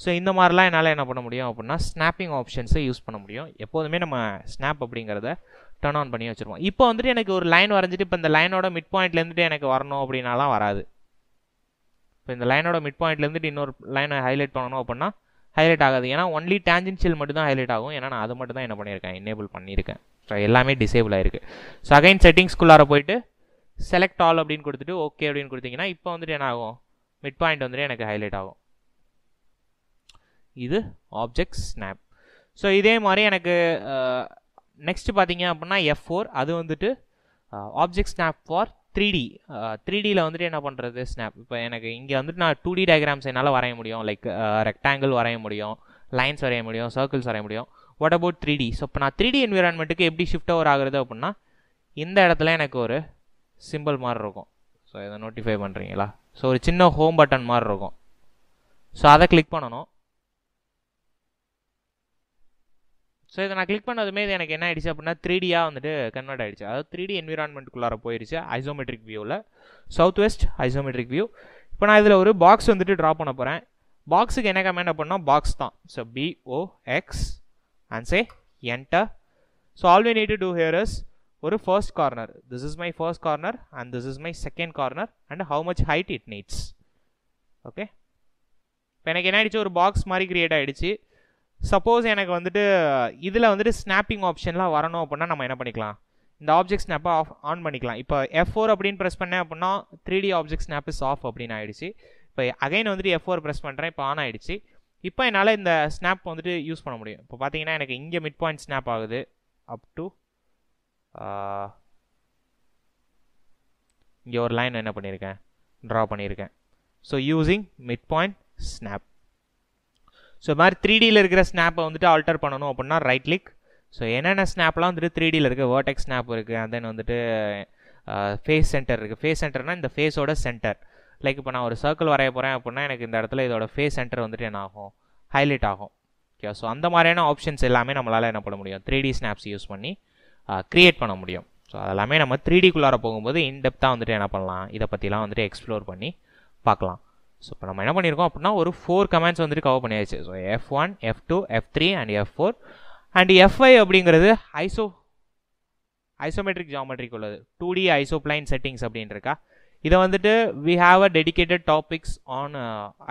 ஸோ இந்த மாதிரிலாம் என்னால் என்ன பண்ண முடியும் அப்படின்னா ஸ்னாப்பிங் ஆப்ஷன்ஸை யூஸ் பண்ண முடியும் எப்போதுமே நம்ம ஸ்னாப் அப்படிங்கிறத டர்ன் ஆன் பண்ணி வச்சுருவோம் இப்போ வந்துட்டு எனக்கு ஒரு லைன் வரைஞ்சிட்டு இப்போ இந்த லைனோட மிட் பாயிண்ட்லேருந்துட்டு எனக்கு வரணும் அப்படின்னாலாம் வராது இப்போ இந்த லைனோட மிட் பாயிண்ட்லேருந்துட்டு இன்னொரு லைனை ஹைலைட் பண்ணணும் அப்படின்னா ஹைலைட் ஆகாது ஏன்னா ஒன்லி டேஞ்சின்ஷியல் மட்டும் தான் ஹைலைட் ஆகும் ஏன்னா நான் அது மட்டும் தான் என்ன பண்ணியிருக்கேன் எனேபிள் பண்ணியிருக்கேன் எக்ஸட்ரா எல்லாமே டிசேபிள் ஆயிருக்கு ஸோ அகைன் செட்டிங்ஸ்குள்ளார போயிட்டு செலக்ட் ஆல் அப்படின்னு கொடுத்துட்டு ஓகே அப்படின்னு கொடுத்தீங்கன்னா இப்போ வந்துட்டு என்ன ஆகும் மிட் பாயிண்ட் வந்துட்டு எனக்கு ஹைலைட் ஆகும் இது ஆப்ஜெக்ட் ஸ்னாப் ஸோ இதே மாதிரி எனக்கு நெக்ஸ்ட் பார்த்தீங்க அப்படின்னா எஃப் ஃபோர் அது வந்துட்டு object snap for three D three டியில் வந்துட்டு என்ன பண்ணுறது ஸ்னாப் இப்போ எனக்கு இங்கே வந்துட்டு நான் டூ டி டயக்ராம்ஸ் என்னால் வரைய முடியும் லைக் ரெக்டாங்கிள் வரைய முடியும் லைன்ஸ் வரைய முடியும் சர்க்கிள்ஸ் வரைய முடியும் what about three D so இப்போ நான் த்ரீ டி என்விரான்மெண்ட்டுக்கு எப்படி ஷிஃப்ட் ஓவர் ஆகுறது அப்படின்னா இந்த இடத்துல எனக்கு ஒரு சிம்பிள் மாதிரி இருக்கும் ஸோ இதை நோட்டிஃபை பண்ணுறீங்களா ஸோ ஒரு சின்ன ஹோம் பட்டன் மாதிரி இருக்கும் ஸோ அதை கிளிக் பண்ணணும் ஸோ இதை நான் கிளிக் பண்ணதுமே இது எனக்கு என்ன ஆயிடுச்சு அப்படின்னா த்ரீ டியாக வந்துட்டு கன்வெர்ட் ஆயிடுச்சு அதாவது த்ரீ டி என்விரான்மெண்ட்டுக்குள்ளார போயிடுச்சு ஐசோமெட்ரிக் வியூவில் சவுத் வெஸ்ட் ஐசோமெட்ரிக் வியூ இப்போ நான் இதில் ஒரு பாக்ஸ் வந்துட்டு ட்ரா பண்ண போகிறேன் பாக்ஸுக்கு என்ன கமெண்ட் அப்படின்னா பாக்ஸ் தான் so B O X and say enter. So all we need to do here is ஒரு first corner this is my first corner and this is my second corner and how much height it needs okay இப்போ எனக்கு என்ன ஆயிடுச்சு ஒரு box மாதிரி create ஆகிடுச்சு suppose எனக்கு வந்துட்டு இதில் வந்துட்டு ஸ்னாப்பிங் ஆப்ஷன்லாம் வரணும் அப்படின்னா நம்ம என்ன பண்ணிக்கலாம் இந்த ஆப்ஜெக்ட் ஸ்னாப்பை ஆஃப் ஆன் பண்ணிக்கலாம் இப்போ எஃப் ஃபோர் அப்படின்னு ப்ரெஸ் பண்ணேன் அப்படின்னா three D object snap is off அப்படின்னு ஆயிடுச்சு இப்போ அகைன் வந்துட்டு எஃப் ஃபோர் ப்ரெஸ் பண்ணுறேன் இப்போ ஆன் ஆயிடுச்சு இப்போ என்னால் இந்த ஸ்னாப் வந்துட்டு யூஸ் பண்ண முடியும் இப்போ பார்த்தீங்கன்னா எனக்கு இங்கே மிட் பாயிண்ட் ஸ்னாப் ஆகுது அப் டு இங்கே ஒரு லைன் என்ன பண்ணியிருக்கேன் ட்ரா பண்ணியிருக்கேன் so using mid point snap so இது மாதிரி த்ரீ டியில் இருக்கிற ஸ்னாப்பை வந்துட்டு ஆல்டர் பண்ணணும் அப்படின்னா ரைட் கிளிக் ஸோ என்னென்ன ஸ்னாப்லாம் வந்துட்டு த்ரீ டியில் இருக்குது வேர்டெக் ஸ்னாப் இருக்குது அண்ட் தென் வந்துட்டு ஃபேஸ் சென்டர் இருக்குது ஃபேஸ் சென்டர்னால் இந்த ஃபேஸோட சென்டர் லைக் இப்போ நான் ஒரு சர்க்கிள் வரைய போகிறேன் அப்படின்னா எனக்கு இந்த இடத்துல இதோட ஃபேஸ் சென்டர் வந்துட்டு என்ன ஆகும் ஹைலைட் ஆகும் ஓகே ஸோ அந்த மாதிரியான ஆப்ஷன்ஸ் எல்லாமே நம்மளால் என்ன பண்ண முடியும் த்ரீ டி ஸ்னாப்ஸ் யூஸ் பண்ணி க்ரியேட் பண்ண முடியும் ஸோ அதெல்லாமே நம்ம த்ரீ டிக்குள்ளார போகும்போது இன்டெப்த்தாக வந்துட்டு என்ன பண்ணலாம் இதை பற்றிலாம் வந்துட்டு எக்ஸ்ப்ளோர் பண்ணி பார்க்கலாம் ஸோ இப்போ நம்ம என்ன பண்ணியிருக்கோம் அப்படின்னா ஒரு ஃபோர் கமெண்ட்ஸ் வந்துட்டு கவர் பண்ணியாச்சு so F one F two F three and F four and F எஃப்ஐ அப்படிங்கிறது ஐசோ ஐசோமெட்ரிக் ஜாமெட்ரிக் உள்ளது டூ டி பிளைன் செட்டிங்ஸ் அப்படின்ட்டுருக்கா இதை வந்துட்டு we have a dedicated topics on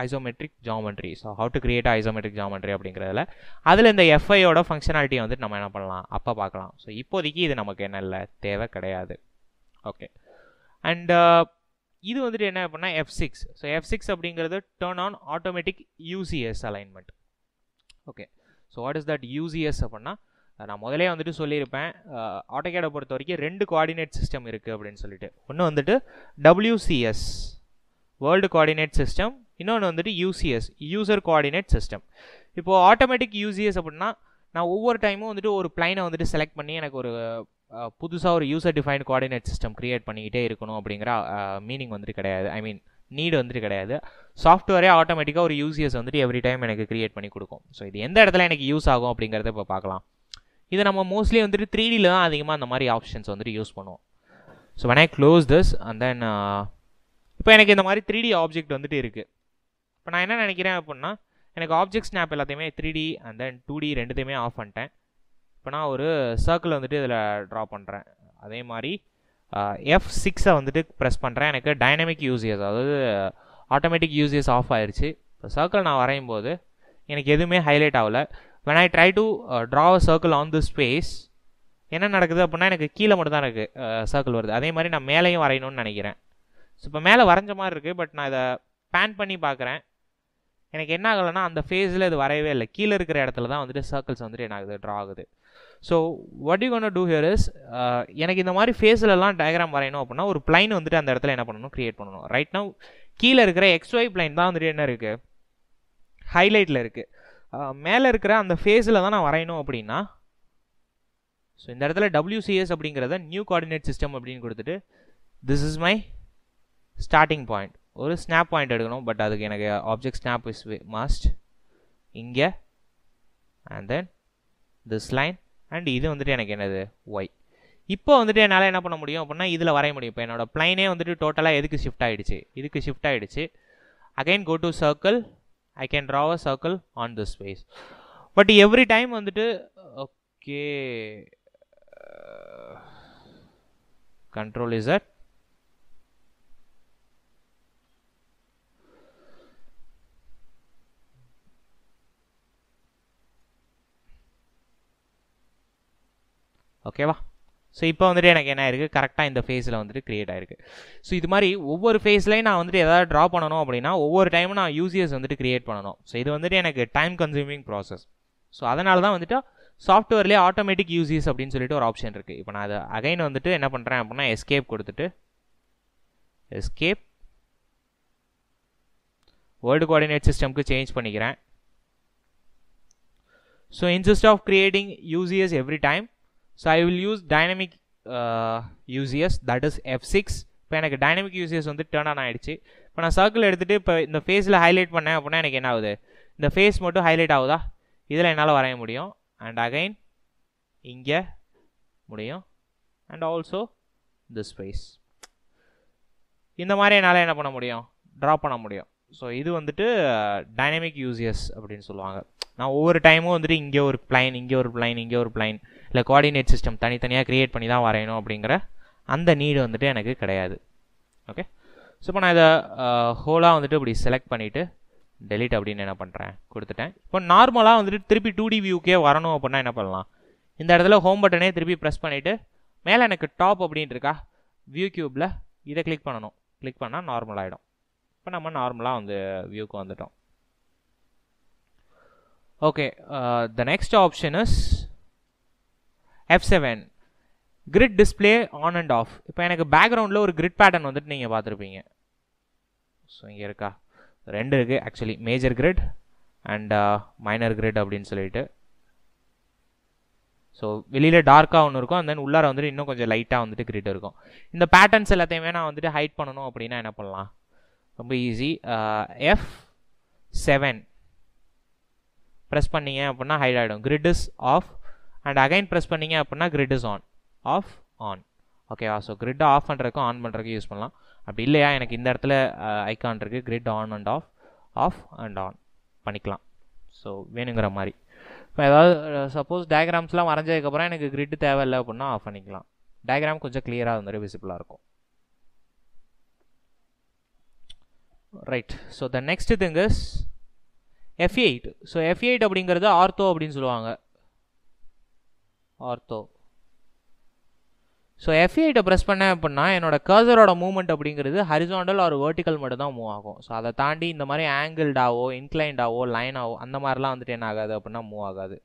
isometric geometry so how to create isometric geometry அப்படிங்கிறதுல அதில் இந்த எஃப்ஐயோட ஃபங்க்ஷனாலிட்டியை வந்துட்டு நம்ம என்ன பண்ணலாம் அப்போ பார்க்கலாம் ஸோ இப்போதைக்கு இது நமக்கு என்ன இல்லை தேவை கிடையாது ஓகே அண்ட் uh, இது வந்துட்டு என்ன அப்படின்னா F six so F six அப்படிங்கிறது turn on automatic UCS alignment okay so what is that UCS அப்படின்னா நான் முதலே வந்துட்டு சொல்லியிருப்பேன் ஆட்டோகேடை பொறுத்த வரைக்கும் ரெண்டு கோஆர்டினேட் சிஸ்டம் இருக்குது அப்படின்னு சொல்லிட்டு ஒன்று வந்துட்டு டபிள்யூசிஎஸ் வேர்ல்டு கோஆர்டினேட் சிஸ்டம் இன்னொன்று வந்துட்டு யூசிஎஸ் யூசர் கோஆர்டினேட் சிஸ்டம் இப்போது ஆட்டோமேட்டிக் யூசிஎஸ் அப்படின்னா நான் ஒவ்வொரு டைமும் வந்துட்டு ஒரு பிளைனை வந்துட்டு செலக்ட் பண்ணி எனக்கு ஒரு புதுசாக ஒரு user define coordinate system create பண்ணிக்கிட்டே இருக்கணும் அப்படிங்கிற மீனிங் வந்துட்டு கிடையாது ஐ மீன் நீடு வந்துட்டு கிடையாது சாஃப்ட்வேரே ஆட்டோமேட்டிக்காக ஒரு யூசிஎஸ் வந்துட்டு எவ்ரி டைம் எனக்கு க்ரியேட் பண்ணி கொடுக்கும் ஸோ இது எந்த இடத்துல எனக்கு யூஸ் ஆகும் அப்படிங்கிறத இப்போ பார்க்கலாம் இது நம்ம மோஸ்ட்லி வந்துட்டு டியில் தான் அதிகமாக அந்த மாதிரி ஆப்ஷன்ஸ் வந்துட்டு யூஸ் பண்ணுவோம் so when I close this and then இப்போ எனக்கு இந்த மாதிரி த்ரீ டி ஆப்ஜெக்ட் வந்துட்டு இருக்குது இப்போ நான் என்ன நினைக்கிறேன் அப்படின்னா எனக்கு ஆப்ஜெக்ட் ஸ்னாப் எல்லாத்தையுமே three D and then two D ரெண்டுத்தையுமே ஆஃப் பண்ணிட்டேன் இப்போ நான் ஒரு சர்க்கிள் வந்துட்டு இதில் ட்ரா பண்ணுறேன் அதே மாதிரி எஃப் uh, சிக்ஸை வந்துட்டு ப்ரெஸ் பண்ணுறேன் எனக்கு டைனமிக் யூசியஸ் அதாவது ஆட்டோமேட்டிக் யூசியஸ் ஆஃப் ஆயிடுச்சு இப்போ சர்க்கிள் நான் வரையும் போது எனக்கு எதுவுமே ஹைலைட் ஆகலை when I try to uh, draw a circle on this space என்ன நடக்குது அப்படின்னா எனக்கு கீழே மட்டும் தான் இருக்குது சர்க்கிள் uh, வருது அதே மாதிரி நான் மேலேயும் வரையணும்னு நினைக்கிறேன் ஸோ இப்போ மேலே வரைஞ்ச மாதிரி இருக்குது பட் நான் இதை பேன் பண்ணி பார்க்குறேன் எனக்கு என்ன ஆகலைன்னா அந்த ஃபேஸில் இது வரையவே இல்லை கீழே இருக்கிற இடத்துல தான் வந்துட்டு சர்க்கிள்ஸ் வந்துட்டு எனக்கு இது ட்ரா ஆகுது so what you gonna do here is எனக்கு இந்த மாதிரி ஃபேஸ்லலாம் டயக்ராம் வரையணும் அப்படின்னா ஒரு பிளைன் வந்துட்டு அந்த இடத்துல என்ன பண்ணணும் க்ரியேட் பண்ணணும் ரைட்னா கீழே இருக்கிற ஒய் பிளைன் தான் வந்துட்டு என்ன இருக்குது ஹைலைட்டில் இருக்குது மேலே இருக்கிற அந்த ஃபேஸில் தான் நான் வரையணும் அப்படின்னா ஸோ இந்த இடத்துல டபிள்யூசிஎஸ் அப்படிங்கிறத நியூ கோஆர்டினேட் சிஸ்டம் அப்படின்னு கொடுத்துட்டு this is my starting point ஒரு ஸ்னாப் பாயிண்ட் எடுக்கணும் பட் அதுக்கு எனக்கு ஆப்ஜெக்ட் ஸ்னாப் இஸ் மாஸ்ட் இங்கே and then this line and இது வந்துட்டு எனக்கு என்னது ஒய் இப்போ வந்துட்டு என்னால் என்ன பண்ண முடியும் அப்படின்னா இதில் வரைய முடியும் இப்போ என்னோடய பிளைனே வந்துட்டு டோட்டலாக எதுக்கு ஷிஃப்ட் ஆகிடுச்சு இதுக்கு ஷிஃப்ட் ஆகிடுச்சு again go to circle I can draw a circle on this face but every time on the okay uh, control okay. Well. So இப்போ வந்துட்டு எனக்கு என்ன ஆயிருக்கு கரெக்டாக இந்த ஃபேஸில் வந்துட்டு க்ரியேட் ஆயிருக்கு ஸோ இது மாதிரி ஒவ்வொரு ஃபேஸ்லேயும் நான் வந்துட்டு எதாவது ட்ரா பண்ணணும் அப்படின்னா ஒவ்வொரு டைமும் நான் யூசியஸ் வந்துட்டு க்ரியேட் பண்ணணும் ஸோ இது வந்துட்டு எனக்கு டைம் கன்சூமிங் ப்ராசஸ் ஸோ அதனால தான் வந்துட்டு சாஃப்ட்வேர்லேயே ஆட்டோமேட்டிக் யூசியஸ் அப்படின்னு சொல்லிட்டு ஒரு ஆப்ஷன் இருக்குது இப்போ நான் அதை அகைன் வந்துட்டு என்ன பண்ணுறேன் அப்படின்னா எஸ்கேப் கொடுத்துட்டு எஸ்கேப் வேர்ல்டு கோஆர்டினேட் சிஸ்டம்க்கு சேஞ்ச் பண்ணிக்கிறேன் so instead of creating UCS every time so I will use dynamic UCS that is F six இப்போ எனக்கு டைனமிக் யூசிஎஸ் வந்து டேர்ன் ஆன் ஆகிடுச்சு இப்போ நான் சர்க்கிள் எடுத்துகிட்டு இப்போ இந்த ஃபேஸில் ஹைலைட் பண்ணேன் அப்படின்னா எனக்கு என்ன ஆகுது இந்த ஃபேஸ் மட்டும் ஹைலைட் ஆகுதா இதில் என்னால் வரைய முடியும் அண்ட் அகைன் இங்கே முடியும் அண்ட் ஆல்சோ திஸ் ஃபேஸ் இந்த மாதிரி என்னால் என்ன பண்ண முடியும் ட்ரா பண்ண முடியும் ஸோ இது வந்துட்டு டைனமிக் uh, யூசியஸ் அப்படின்னு சொல்லுவாங்க நான் ஒவ்வொரு டைமும் வந்துட்டு இங்கே ஒரு பிளைன் இங்கே ஒரு பிளைன் இங்கே ஒரு பிளைன் இல்லை கோஆர்டினேட் சிஸ்டம் தனித்தனியாக க்ரியேட் பண்ணி தான் வரையணும் அப்படிங்கிற அந்த நீடு வந்துட்டு எனக்கு கிடையாது ஓகே ஸோ இப்போ நான் இதை ஹோலாக வந்துட்டு இப்படி செலக்ட் பண்ணிவிட்டு டெலிட் அப்படின்னு என்ன பண்ணுறேன் கொடுத்துட்டேன் இப்போ நார்மலாக வந்துட்டு திருப்பி டூ டி வியூக்கே வரணும் அப்படின்னா என்ன பண்ணலாம் இந்த இடத்துல ஹோம் பட்டனே திருப்பி ப்ரெஸ் பண்ணிவிட்டு மேலே எனக்கு டாப் அப்படின்ட்டு இருக்கா வியூ க்யூப்பில் இதை கிளிக் பண்ணணும் கிளிக் பண்ணால் நார்மலாகிடும் ஆகிடும் இப்போ நம்ம நார்மலாக வந்து வியூக்கு வந்துட்டோம் okay uh, the next option is F7 grid display on and off இப்போ எனக்கு பேக்ரவுண்டில் ஒரு கிரிட் பேட்டர்ன் வந்துட்டு நீங்கள் பார்த்துருப்பீங்க ஸோ இங்கே இருக்கா ரெண்டு இருக்குது actually major grid and minor grid அப்படின்னு சொல்லிட்டு ஸோ வெளியில் டார்க்காக ஒன்று இருக்கும் அண்ட் தென் உள்ளார வந்துட்டு இன்னும் கொஞ்சம் லைட்டாக வந்துட்டு கிரிட் இருக்கும் இந்த பேட்டர்ன்ஸ் எல்லாத்தையுமே நான் வந்துட்டு ஹைட் பண்ணணும் அப்படின்னா என்ன பண்ணலாம் ரொம்ப ஈஸி எஃப் செவன் ப்ரெஸ் பண்ணீங்க அப்படின்னா ஹைட் ஆகிடும் grid is off and again press பண்ணீங்க அப்படின்னா grid is on off on ஓகேவா ஸோ கிரிட் ஆஃப் பண்ணுறதுக்கும் ஆன் பண்ணுறதுக்கும் யூஸ் பண்ணலாம் அப்படி இல்லையா எனக்கு இந்த இடத்துல ஐக்கான் இருக்குது grid on and off off and on பண்ணிக்கலாம் ஸோ வேணுங்கிற மாதிரி இப்போ ஏதாவது சப்போஸ் டயக்ராம்ஸ்லாம் வரைஞ்சதுக்கப்புறம் எனக்கு கிரிட் இல்லை அப்படின்னா ஆஃப் பண்ணிக்கலாம் டயக்ராம் கொஞ்சம் கிளியராக அது மாதிரி விசிபிளாக இருக்கும் right so the next thing is F eight so F eight அப்படிங்கிறது ஆர்த்தோ அப்படின்னு சொல்லுவாங்க ஆர்த்தோ ஸோ எஃப் எயிட்டை ப்ரெஸ் பண்ணேன் அப்படின்னா என்னோடய கர்சரோட மூவ்மெண்ட் அப்படிங்கிறது ஹரிசாண்டல் ஒரு வேர்ட்டிக்கல் மட்டும் தான் மூவ் ஆகும் ஸோ அதை தாண்டி இந்த மாதிரி ஆங்கிள்டாவோ இன்க்ளைண்டாவோ லைனாவோ அந்த மாதிரிலாம் வந்துட்டு என்ன ஆகாது அப்படின்னா மூவ் ஆகாது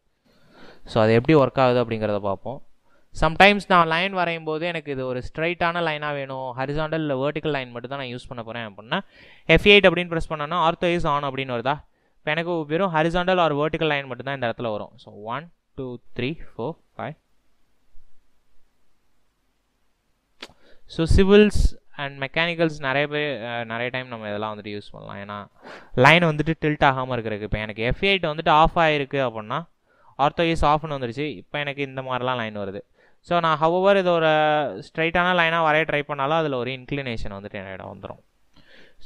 ஸோ அது எப்படி ஒர்க் ஆகுது அப்படிங்கிறத பார்ப்போம் சம்டைம்ஸ் நான் லைன் வரையும் போது எனக்கு இது ஒரு ஸ்ட்ரைட்டான லைனாக வேணும் ஹரிசாண்டல் இல்லை வேர்டிக்கல் லைன் மட்டும் தான் நான் யூஸ் பண்ண போகிறேன் அப்படின்னா எஃப் எயிட் அப்படின்னு ப்ரெஸ் பண்ணோன்னா ஆர்த்தோ இஸ் ஆன் அப்படின்னு வருதா இப்போ எனக்கு வெறும் ஹரிசாண்டல் ஆர் வேர்ட்டிக்கல் லைன் மட்டும்தான் இந்த இடத்துல வரும் so one two three four five so civils and mechanicals நிறைய பேர் நிறைய டைம் நம்ம இதெல்லாம் வந்துட்டு யூஸ் பண்ணலாம் ஏன்னா லைன் வந்துட்டு டில்ட் ஆகாமல் இருக்கிறதுக்கு இப்போ எனக்கு எஃப்ஐட் வந்துட்டு ஆஃப் ஆகிருக்கு அப்படின்னா ஆர்த்தோ இஸ் ஆஃப்னு வந்துருச்சு இப்போ எனக்கு இந்த மாதிரிலாம் லைன் வருது ஸோ நான் ஹவ் இது ஒரு ஸ்ட்ரைட்டான லைனாக வரைய ட்ரை பண்ணாலும் அதில் ஒரு இன்க்ளினேஷன் வந்துட்டு என்னிடம் வந்துடும்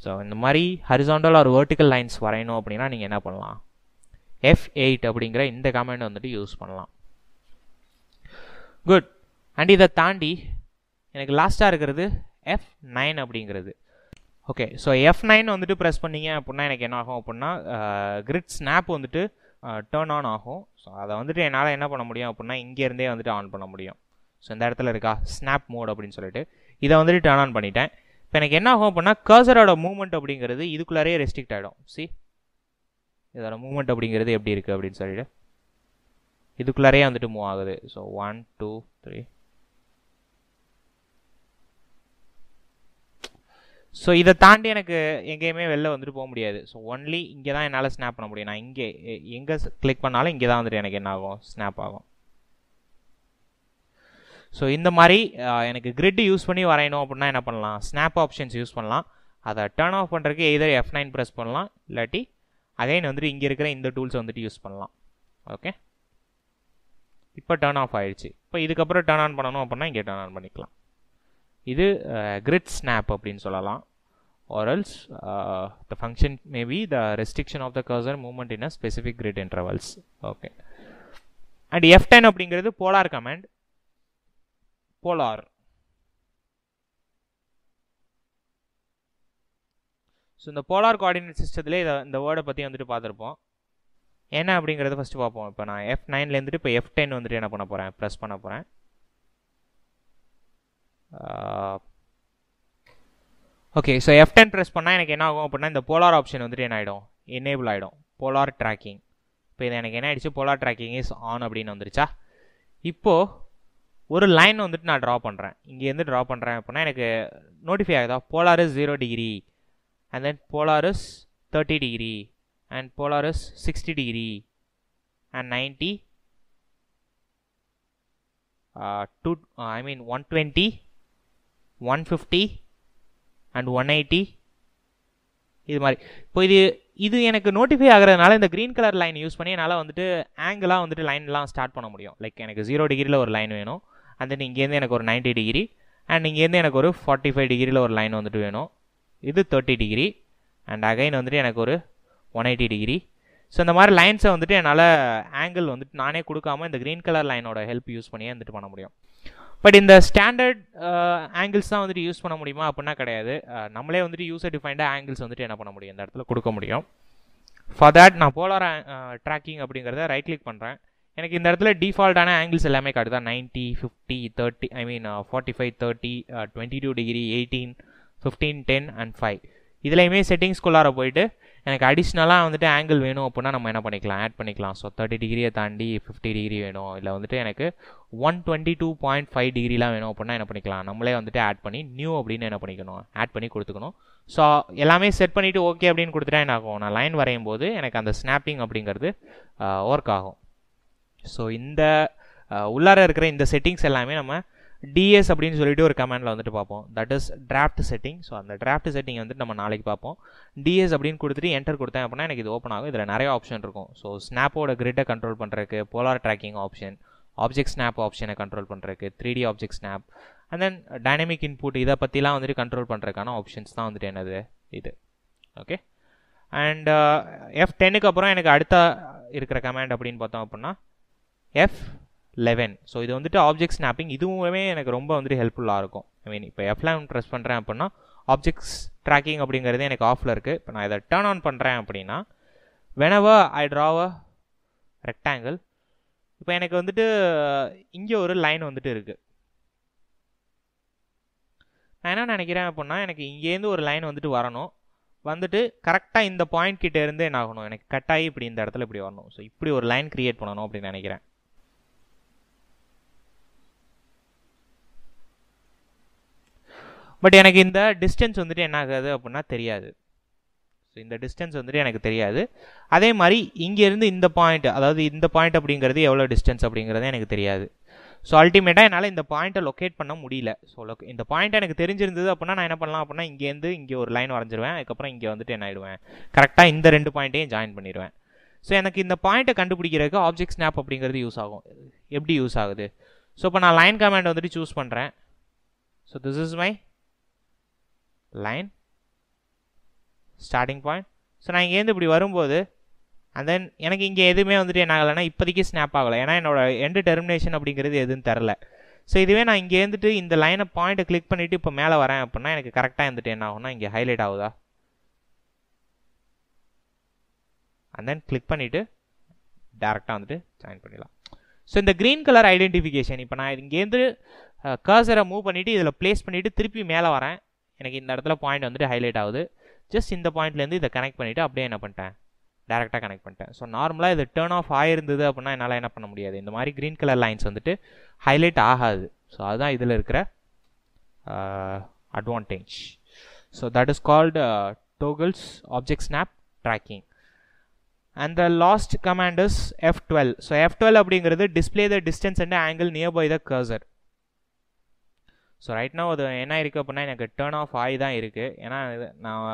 ஸோ இந்த மாதிரி ஹரிசாண்டல் ஒரு வேர்ட்டிக்கல் லைன்ஸ் வரையணும் அப்படின்னா நீங்கள் என்ன பண்ணலாம் எஃப் எயிட் அப்படிங்கிற இந்த கமெண்ட் வந்துட்டு யூஸ் பண்ணலாம் குட் அண்ட் இதை தாண்டி எனக்கு லாஸ்ட்டாக இருக்கிறது எஃப் நைன் அப்படிங்கிறது ஓகே ஸோ எஃப் நைன் வந்துட்டு ப்ரெஸ் பண்ணிங்க அப்படின்னா எனக்கு என்ன ஆகும் அப்படின்னா கிரிட் ஸ்னாப் வந்துட்டு டேர்ன் ஆன் ஆகும் ஸோ அதை வந்துட்டு என்னால் என்ன பண்ண முடியும் அப்படின்னா இங்கேருந்தே வந்துட்டு ஆன் பண்ண முடியும் ஸோ இந்த இடத்துல இருக்கா ஸ்னாப் மோட் அப்படின்னு சொல்லிட்டு இதை வந்துட்டு டேர்ன் ஆன் பண்ணிட்டேன் இப்போ எனக்கு என்ன ஆகும் அப்படின்னா கர்சரோட மூவ்மெண்ட் அப்படிங்கிறது இதுக்குள்ளாரே ரெஸ்ட்ரிக்ட் ஆகிடும் சி இதோட மூவ்மெண்ட் அப்படிங்கிறது எப்படி இருக்குது அப்படின்னு சொல்லிட்டு இதுக்குள்ளாரே வந்துட்டு மூவ் ஆகுது so one two three so இதை தாண்டி எனக்கு எங்கேயுமே வெளில வந்துட்டு போக முடியாது ஸோ ஒன்லி இங்கே தான் என்னால் ஸ்னாப் பண்ண முடியும் நான் இங்கே எங்கே கிளிக் பண்ணாலும் இங்கே தான் வந்துட்டு எனக்கு என்ன ஆகும் ஸ்னாப் ஆகும் ஸோ இந்த மாதிரி எனக்கு கிரிட் யூஸ் பண்ணி வரையணும் அப்படின்னா என்ன பண்ணலாம் ஸ்னாப் ஆப்ஷன்ஸ் யூஸ் பண்ணலாம் அதை டேர்ன் ஆஃப் பண்ணுறதுக்கு எதர் எஃப் நைன் ப்ரெஸ் பண்ணலாம் இல்லாட்டி அகைன் வந்துட்டு இங்கே இருக்கிற இந்த டூல்ஸ் வந்துட்டு யூஸ் பண்ணலாம் ஓகே இப்போ டேர்ன் ஆஃப் ஆயிடுச்சு இப்போ இதுக்கப்புறம் டேர்ன் ஆன் பண்ணணும் அப்படின்னா இங்கே டேர்ன் ஆன் பண்ணிக்கலாம் இது கிரிட் ஸ்னாப் அப்படின்னு சொல்லலாம் or else the function maybe the restriction of the cursor movement in a specific grid intervals okay and F ten அப்படிங்கிறது போலார் கமெண்ட் போலார் ஸோ இந்த போலார் கோஆர்டினேட் சிஸ்டத்திலே இதை இந்த வேர்டை பற்றி வந்துட்டு பார்த்துருப்போம் என்ன அப்படிங்கிறத ஃபஸ்ட்டு பார்ப்போம் இப்போ நான் எஃப் நைன்லேருந்துட்டு இப்போ எஃப் டென் வந்துட்டு என்ன பண்ண போகிறேன் ப்ரெஸ் பண்ண போகிறேன் okay so F ten press பண்ணால் எனக்கு என்ன ஆகும் அப்படின்னா இந்த போலார் ஆப்ஷன் வந்துட்டு என்ன ஆகிடும் எனேபிள் ஆகிடும் போலார் ட்ராக்கிங் இப்போ இது எனக்கு என்ன ஆயிடுச்சு போலார் ட்ராக்கிங் இஸ் ஆன் அப்படின்னு வந்துருச்சா இப்போது ஒரு லைன் வந்துட்டு நான் ட்ரா பண்ணுறேன் இங்கேருந்து ட்ரா பண்ணுறேன் அப்படின்னா எனக்கு நோட்டிஃபை ஆகுதா polars zero degree and then polars thirty degree and polars sixty degree and ninety two I mean one twenty one fifty and one eighty இது மாதிரி இப்போ இது இது எனக்கு நோட்டிஃபை ஆகிறதுனால இந்த க்ரீன் கலர் லைன் யூஸ் பண்ணி என்னால் வந்துட்டு ஆங்கிளாக வந்துட்டு லைன்லாம் ஸ்டார்ட் பண்ண முடியும் லைக் எனக்கு ஜீரோ டிகிரியில் ஒரு லைன் வேணும் அண்ட் தென் இங்கேருந்து எனக்கு ஒரு நைன்ட்டி டிகிரி அண்ட் இங்கேருந்து எனக்கு ஒரு ஃபார்ட்டி ஃபைவ் டிகிரியில் ஒரு லைன் வந்துட்டு வேணும் இது தேர்ட்டி டிகிரி அண்ட் அகைன் வந்துட்டு எனக்கு ஒரு ஒன் எயிட்டி டிகிரி ஸோ இந்த மாதிரி லைன்ஸை வந்துட்டு என்னால் ஆங்கிள் வந்துட்டு நானே கொடுக்காம இந்த க்ரீன் கலர் லைனோட ஹெல்ப் யூஸ் பண்ணியே வந்துட்டு பண்ண முடியும் பட் இந்த ஸ்டாண்டர்ட் ஆங்கிள்ஸ் uh, தான் வந்துட்டு யூஸ் பண்ண முடியுமா அப்படின்னா கிடையாது uh, நம்மளே வந்துட்டு யூசர் டிஃபைண்டாக ஆங்கிள்ஸ் வந்துட்டு என்ன பண்ண முடியும் இந்த இடத்துல கொடுக்க முடியும் ஃபார் தேட் நான் போலார் ட்ராக்கிங் uh, அப்படிங்கிறத ரைட் கிளிக் பண்ணுறேன் எனக்கு இந்த இடத்துல டிஃபால்ட்டான ஆங்கிள்ஸ் எல்லாமே காட்டுதா ninety fifty thirty I mean forty five thirty twenty two degree eighteen fifteen ten and five இதுலேயுமே செட்டிங்ஸ்குள்ளார போயிட்டு எனக்கு அடிஷ்னலாக வந்துட்டு ஆங்கிள் வேணும் அப்படின்னா நம்ம என்ன பண்ணிக்கலாம் ஆட் பண்ணிக்கலாம் ஸோ தேர்ட்டி டிகிரியை தாண்டி ஃபிஃப்டி டிகிரி வேணும் இல்லை வந்துட்டு எனக்கு one twenty two point five டிகிரிலாம் வேணும் அப்படின்னா என்ன பண்ணிக்கலாம் நம்மளே வந்துட்டு ஆட் பண்ணி நியூ அப்படின்னு என்ன பண்ணிக்கணும் ஆட் பண்ணி கொடுத்துக்கணும் ஸோ எல்லாமே செட் பண்ணிவிட்டு ஓகே அப்படின்னு கொடுத்துட்டா என்ன ஆகும் நான் லைன் வரையும் போது எனக்கு அந்த ஸ்னாப்பிங் அப்படிங்கிறது ஒர்க் uh, ஆகும் ஸோ இந்த உள்ளார இருக்கிற இந்த செட்டிங்ஸ் எல்லாமே நம்ம டிஎஸ் அப்படின்னு சொல்லிட்டு ஒரு கமெண்டில் வந்துட்டு பார்ப்போம் that is draft setting so அந்த டிராஃப்ட் செட்டிங் வந்துட்டு நம்ம நாளைக்கு பார்ப்போம் டிஎஸ் அப்படின்னு கொடுத்துட்டு என்டர் கொடுத்தேன் அப்படின்னா எனக்கு இது ஓப்பன் ஆகும் இதில் நிறைய ஆப்ஷன் இருக்கும் ஸோ ஸ்னாப்போட கிரிட்டை கண்ட்ரோல் பண்ணுறதுக்கு polar tracking option object snap ஆப்ஷனை கண்ட்ரோல் பண்ணுறதுக்கு three D object snap and then dynamic input இதை பற்றிலாம் வந்துட்டு கண்ட்ரோல் பண்ணுறதுக்கான ஆப்ஷன்ஸ் தான் வந்துட்டு என்னது இது ஓகே அண்ட் எஃப் டென்னுக்கு அப்புறம் எனக்கு அடுத்த இருக்கிற கமாண்ட் அப்படின்னு பார்த்தோம் அப்படின்னா எஃப் லெவன் ஸோ இது வந்துட்டு ஆப்ஜெக்ட் ஸ்னாப்பிங் இதுவுமே எனக்கு ரொம்ப வந்துட்டு ஹெல்ப்ஃபுல்லாக இருக்கும் ஐ மீன் இப்போ எஃப் லெவன் ப்ரெஸ் பண்ணுறேன் அப்படின்னா ஆப்ஜெக்ட்ஸ் ட்ராக்கிங் அப்படிங்கிறது எனக்கு ஆஃபில் இருக்குது இப்போ நான் இதை டேர்ன் ஆன் பண்ணுறேன் அப்படின்னா whenever I draw a rectangle இப்போ எனக்கு வந்துட்டு இங்கே ஒரு லைன் வந்துட்டு இருக்குது நான் என்ன நினைக்கிறேன் அப்படின்னா எனக்கு இங்கேருந்து ஒரு லைன் வந்துட்டு வரணும் வந்துட்டு கரெக்டாக இந்த பாயிண்ட் கிட்டே கிட்டேருந்து என்ன ஆகணும் எனக்கு கட்டாயி இப்படி இந்த இடத்துல இப்படி வரணும் ஸோ இப்படி ஒரு லைன் க்ரியேட் பண்ணணும் அப்படின்னு நினைக்கிறேன் பட் எனக்கு இந்த டிஸ்டன்ஸ் வந்துட்டு என்ன ஆகுது அப்படின்னா தெரியாது ஸோ இந்த டிஸ்டன்ஸ் வந்துட்டு எனக்கு தெரியாது அதே மாதிரி இங்கேருந்து இந்த பாயிண்ட் அதாவது இந்த பாயிண்ட் அப்படிங்கிறது எவ்வளோ டிஸ்டன்ஸ் அப்படிங்கிறது எனக்கு தெரியாது ஸோ அல்டிமேட்டாக என்னால் இந்த பாயிண்ட்டை லொக்கேட் பண்ண முடியல ஸோ லொக் இந்த பாயிண்ட் எனக்கு தெரிஞ்சிருந்தது அப்படின்னா நான் என்ன பண்ணலாம் அப்படின்னா இங்கேருந்து இங்கே ஒரு லைன் வரைஞ்சிருவேன் அதுக்கப்புறம் இங்கே வந்துட்டு என்ன ஆகிடுவேன் கரெக்டாக இந்த ரெண்டு பாயிண்ட்டையும் ஜாயின் பண்ணிடுவேன் ஸோ எனக்கு இந்த பாயிண்ட்டை கண்டுபிடிக்கிறதுக்கு ஆப்ஜெக்ட் ஸ்னாப் அப்படிங்கிறது யூஸ் ஆகும் எப்படி யூஸ் ஆகுது ஸோ இப்போ நான் லைன் கமாண்ட் வந்துட்டு சூஸ் பண்ணுறேன் so this is my line starting point so நான் இங்கேருந்து இப்படி வரும்போது அண்ட் தென் எனக்கு இங்கே எதுவுமே வந்துட்டு என்ன ஆகலைன்னா இப்போதைக்கு ஸ்னாப் ஆகலை ஏன்னா என்னோடய எண்டு டெர்மினேஷன் அப்படிங்கிறது எதுவும் தெரில ஸோ இதுவே நான் இங்கே இருந்துட்டு இந்த லைனை பாயிண்ட்டை கிளிக் பண்ணிவிட்டு இப்போ மேலே வரேன் அப்படின்னா எனக்கு கரெக்டாக இருந்துட்டு என்ன ஆகும்னா இங்கே ஹைலைட் ஆகுதா அண்ட் தென் கிளிக் பண்ணிவிட்டு டேரெக்டாக வந்துட்டு ஜாயின் பண்ணிடலாம் ஸோ இந்த க்ரீன் கலர் ஐடென்டிஃபிகேஷன் இப்போ நான் இங்கேருந்து கர்சரை மூவ் பண்ணிவிட்டு இதில் ப்ளேஸ் பண்ணிவிட்டு திருப்பி மேலே வரேன் எனக்கு இந்த இடத்துல பாயிண்ட் வந்துட்டு ஹைலைட் ஆகுது ஜஸ்ட் இந்த பாயிண்ட்லேருந்து இதை கனெக்ட் பண்ணிவிட்டு அப்படியே என்ன பண்ணிட்டேன் டேரெக்டாக கனெக்ட் பண்ணிட்டேன் ஸோ நார்மலாக இது டேர்ன் ஆஃப் ஆயிருந்தது அப்படின்னா என்னால் என்ன பண்ண முடியாது இந்த மாதிரி க்ரீன் கலர் லைன்ஸ் வந்துட்டு ஹைலைட் ஆகாது ஸோ அதுதான் இதில் இருக்கிற advantage so that is called toggles object snap tracking and the last command is F twelve so F twelve அப்படிங்கிறது display the distance and angle nearby the cursor so ரைட்னா அது என்ன இருக்குது அப்படின்னா எனக்கு டேர்ன் ஆஃப் ஆகி தான் இருக்குது ஏன்னா நான்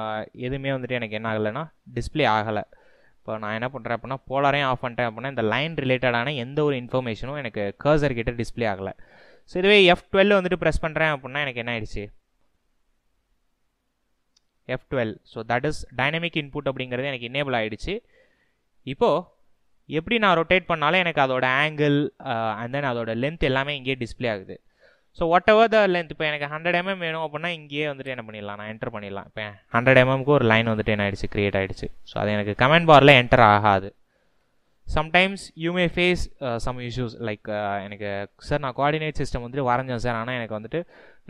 எதுவுமே வந்துட்டு எனக்கு என்ன ஆகலைன்னா டிஸ்பிளே ஆகலை இப்போ நான் என்ன பண்ணுறேன் அப்படின்னா போலாரையும் ஆஃப் பண்ணிட்டேன் அப்படின்னா இந்த லைன் ரிலேட்டடான எந்த ஒரு இன்ஃபர்மேஷனும் எனக்கு கர்சர் கிட்ட டிஸ்பிளே ஆகலை ஸோ இதுவே எஃப் டுவெல் வந்துட்டு ப்ரெஸ் பண்ணுறேன் அப்படின்னா எனக்கு என்ன ஆயிடுச்சு F twelve so that is dynamic input அப்படிங்கிறது எனக்கு இன்னேபிள் ஆகிடுச்சு இப்போது எப்படி நான் ரொட்டேட் பண்ணாலும் எனக்கு அதோட ஆங்கிள் அண்ட் தென் அதோட லென்த் எல்லாமே இங்கேயே டிஸ்பிளே ஆகுது ஸோ ஒட் எவர் த லென்த் இப்போ எனக்கு ஹண்ட்ரட் எம்எம் வேணும் அப்படின்னா இங்கேயே வந்துட்டு என்ன பண்ணிடலாம் நான் என்டர் பண்ணிடலாம் இப்போ ஹண்ட்ரட் எம்எம்க்கு ஒரு லைன் வந்துட்டு என்ன ஆகிடுச்சு க்ரியேட் ஆகிடுச்சு ஸோ அது எனக்கு கமெண்ட் பாரில் என்டர் ஆகாது sometimes you may face some issues like எனக்கு சார் நான் கோஆர்டினேட் சிஸ்டம் வந்துட்டு வரைஞ்சேன் சார் ஆனால் எனக்கு வந்துட்டு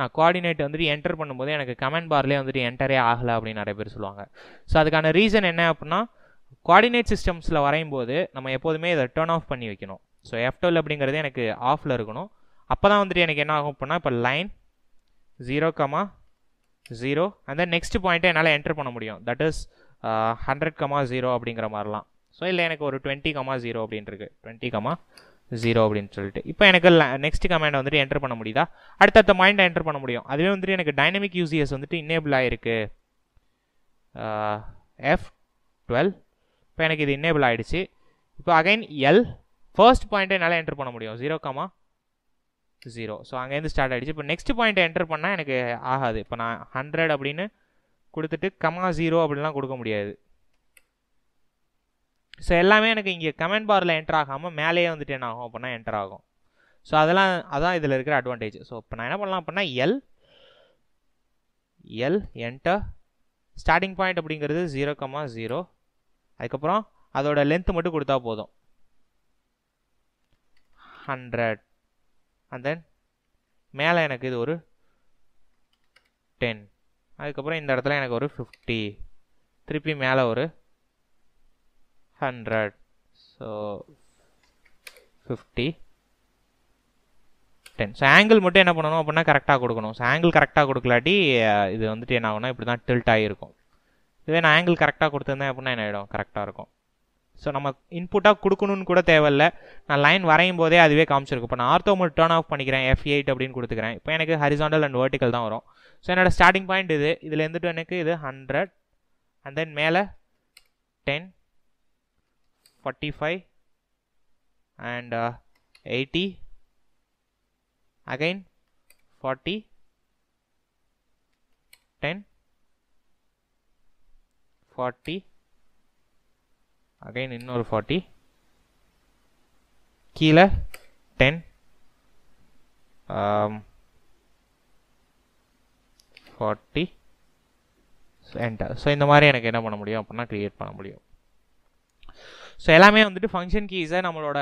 நான் கோஆர்டினேட் வந்துட்டு என்டர் பண்ணும்போது எனக்கு கமெண்ட் பார்லேயே வந்துட்டு என்டரே ஆகலை அப்படின்னு நிறைய பேர் சொல்லுவாங்க ஸோ அதுக்கான ரீசன் என்ன அப்படின்னா கோஆர்டினேட் சிஸ்டம்ஸில் வரையும் போது நம்ம எப்போதுமே இதை டேர்ன் ஆஃப் பண்ணி வைக்கணும் ஸோ எஃப்டோல் அப்படிங்கிறது எனக்கு ஆஃபில் இருக்கணும் அப்போ தான் வந்துட்டு எனக்கு என்ன ஆகும் அப்படின்னா இப்போ line zero comma zero and then next பாயிண்ட்டை என்னால் என்ட்ரு பண்ண முடியும் that is hundred comma zero அப்படிங்கிற மாதிரிலாம் ஸோ இல்லை எனக்கு ஒரு டுவெண்ட்டி கமா ஜீரோ அப்படின்ட்டுருக்கு டுவெண்ட்டி கமா ஜீரோ அப்படின்னு சொல்லிட்டு இப்போ எனக்கு நெக்ஸ்ட் கமெண்ட் வந்துட்டு என்டர் பண்ண முடியுதா அடுத்தடுத்த மைண்டை என்டர் பண்ண முடியும் அதுவே வந்துட்டு எனக்கு டைனமிக் யூசிஎஸ் வந்துட்டு இன்னேபிள் ஆகிருக்கு எஃப் uh, டுவெல் இப்போ எனக்கு இது இன்னேபிள் ஆகிடுச்சு இப்போ அகைன் எல் ஃபர்ஸ்ட் பாயிண்ட்டை என்னால் என்டர் பண்ண முடியும் ஜீரோ கமா ஜீரோ ஸோ அங்கேருந்து ஸ்டார்ட் ஆகிடுச்சு இப்போ நெக்ஸ்ட் பாயிண்ட் என்டர் பண்ணால் எனக்கு ஆகாது இப்போ நான் ஹண்ட்ரட் அப்படின்னு கொடுத்துட்டு கமா ஜீரோ அப்படிலாம் கொடுக்க முடியாது ஸோ எல்லாமே எனக்கு இங்கே கமெண்ட் பாரில் என்டர் ஆகாமல் மேலேயே வந்துட்டு என்ன ஆகும் அப்படின்னா என்டர் ஆகும் ஸோ அதெல்லாம் அதான் இதில் இருக்கிற அட்வான்டேஜ் ஸோ இப்போ நான் என்ன பண்ணலாம் அப்படின்னா L L enter starting point அப்படிங்கிறது ஜீரோ கமா ஜீரோ அதுக்கப்புறம் அதோட லென்த்து மட்டும் கொடுத்தா போதும் ஹண்ட்ரட் அண்ட் தென் மேலே எனக்கு இது ஒரு டென் அதுக்கப்புறம் இந்த இடத்துல எனக்கு ஒரு ஃபிஃப்டி திருப்பி மேலே ஒரு hundred so fifty ten so angle மட்டும் என்ன பண்ணணும் அப்படின்னா கரெக்டாக கொடுக்கணும் ஸோ ஆங்கிள் கரெக்டாக கொடுக்கலாட்டி இது வந்துட்டு என்ன ஆகும்னா இப்படி தான் டில்ட் ஆகிருக்கும் இதுவே நான் ஆங்கிள் கரெக்டாக கொடுத்துருந்தேன் அப்படின்னா என்ன ஆகிடும் கரெக்டாக இருக்கும் ஸோ நம்ம இன்புட்டாக கொடுக்கணும்னு கூட தேவையில்ல நான் லைன் வரையும் போதே அதுவே காமிச்சிருக்கும் இப்போ நான் ஆர்த்தோ மோட் டேர்ன் ஆஃப் பண்ணிக்கிறேன் எஃப் எயிட் அப்படின்னு கொடுத்துக்கிறேன் இப்போ எனக்கு ஹரிசாண்டல் அண்ட் வேர்டிக்கல் தான் வரும் ஸோ என்னோடய ஸ்டார்டிங் பாயிண்ட் இது இதில் இருந்துட்டு எனக்கு இது ஹண்ட்ரட் அண்ட் தென் மேலே ten forty five and eighty again forty ten forty again இன்னொரு ஃபார்ட்டி கீழே டென் ஃபார்ட்டி என்டர் ஸோ இந்த மாதிரி எனக்கு என்ன பண்ண முடியும் அப்படின்னா க்ரியேட் பண்ண முடியும் ஸோ எல்லாமே வந்துட்டு ஃபங்க்ஷன் கீஸை நம்மளோட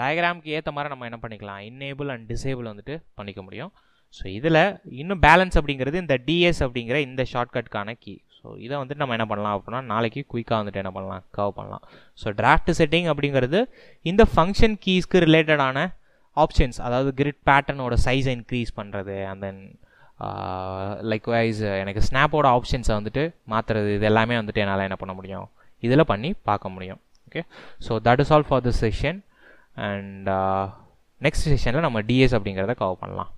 டயக்ராம்க்கு ஏற்ற மாதிரி நம்ம என்ன பண்ணிக்கலாம் இன்னேபிள் அண்ட் டிசேபிள் வந்துட்டு பண்ணிக்க முடியும் ஸோ இதில் இன்னும் பேலன்ஸ் அப்படிங்கிறது இந்த டிஎஸ் அப்படிங்கிற இந்த ஷார்ட்கட்கான கீ ஸோ இதை வந்துட்டு நம்ம என்ன பண்ணலாம் அப்படின்னா நாளைக்கு குயிக்காக வந்துட்டு என்ன பண்ணலாம் கவர் பண்ணலாம் ஸோ டிராஃப்ட் செட்டிங் அப்படிங்கிறது இந்த ஃபங்க்ஷன் கீஸ்க்கு ரிலேட்டடான ஆப்ஷன்ஸ் அதாவது கிரிட் பேட்டர்னோட சைஸை இன்க்ரீஸ் பண்ணுறது அண்ட் தென் லைக் வைஸ் எனக்கு ஸ்னாப்போட ஆப்ஷன்ஸை வந்துட்டு மாற்றுறது இது எல்லாமே வந்துட்டு என்னால் என்ன பண்ண முடியும் இதில் பண்ணி பார்க்க முடியும் okay so that is all for this session and next செஷனில் நம்ம டிஎஸ் அப்படிங்கிறத கவர் பண்ணலாம்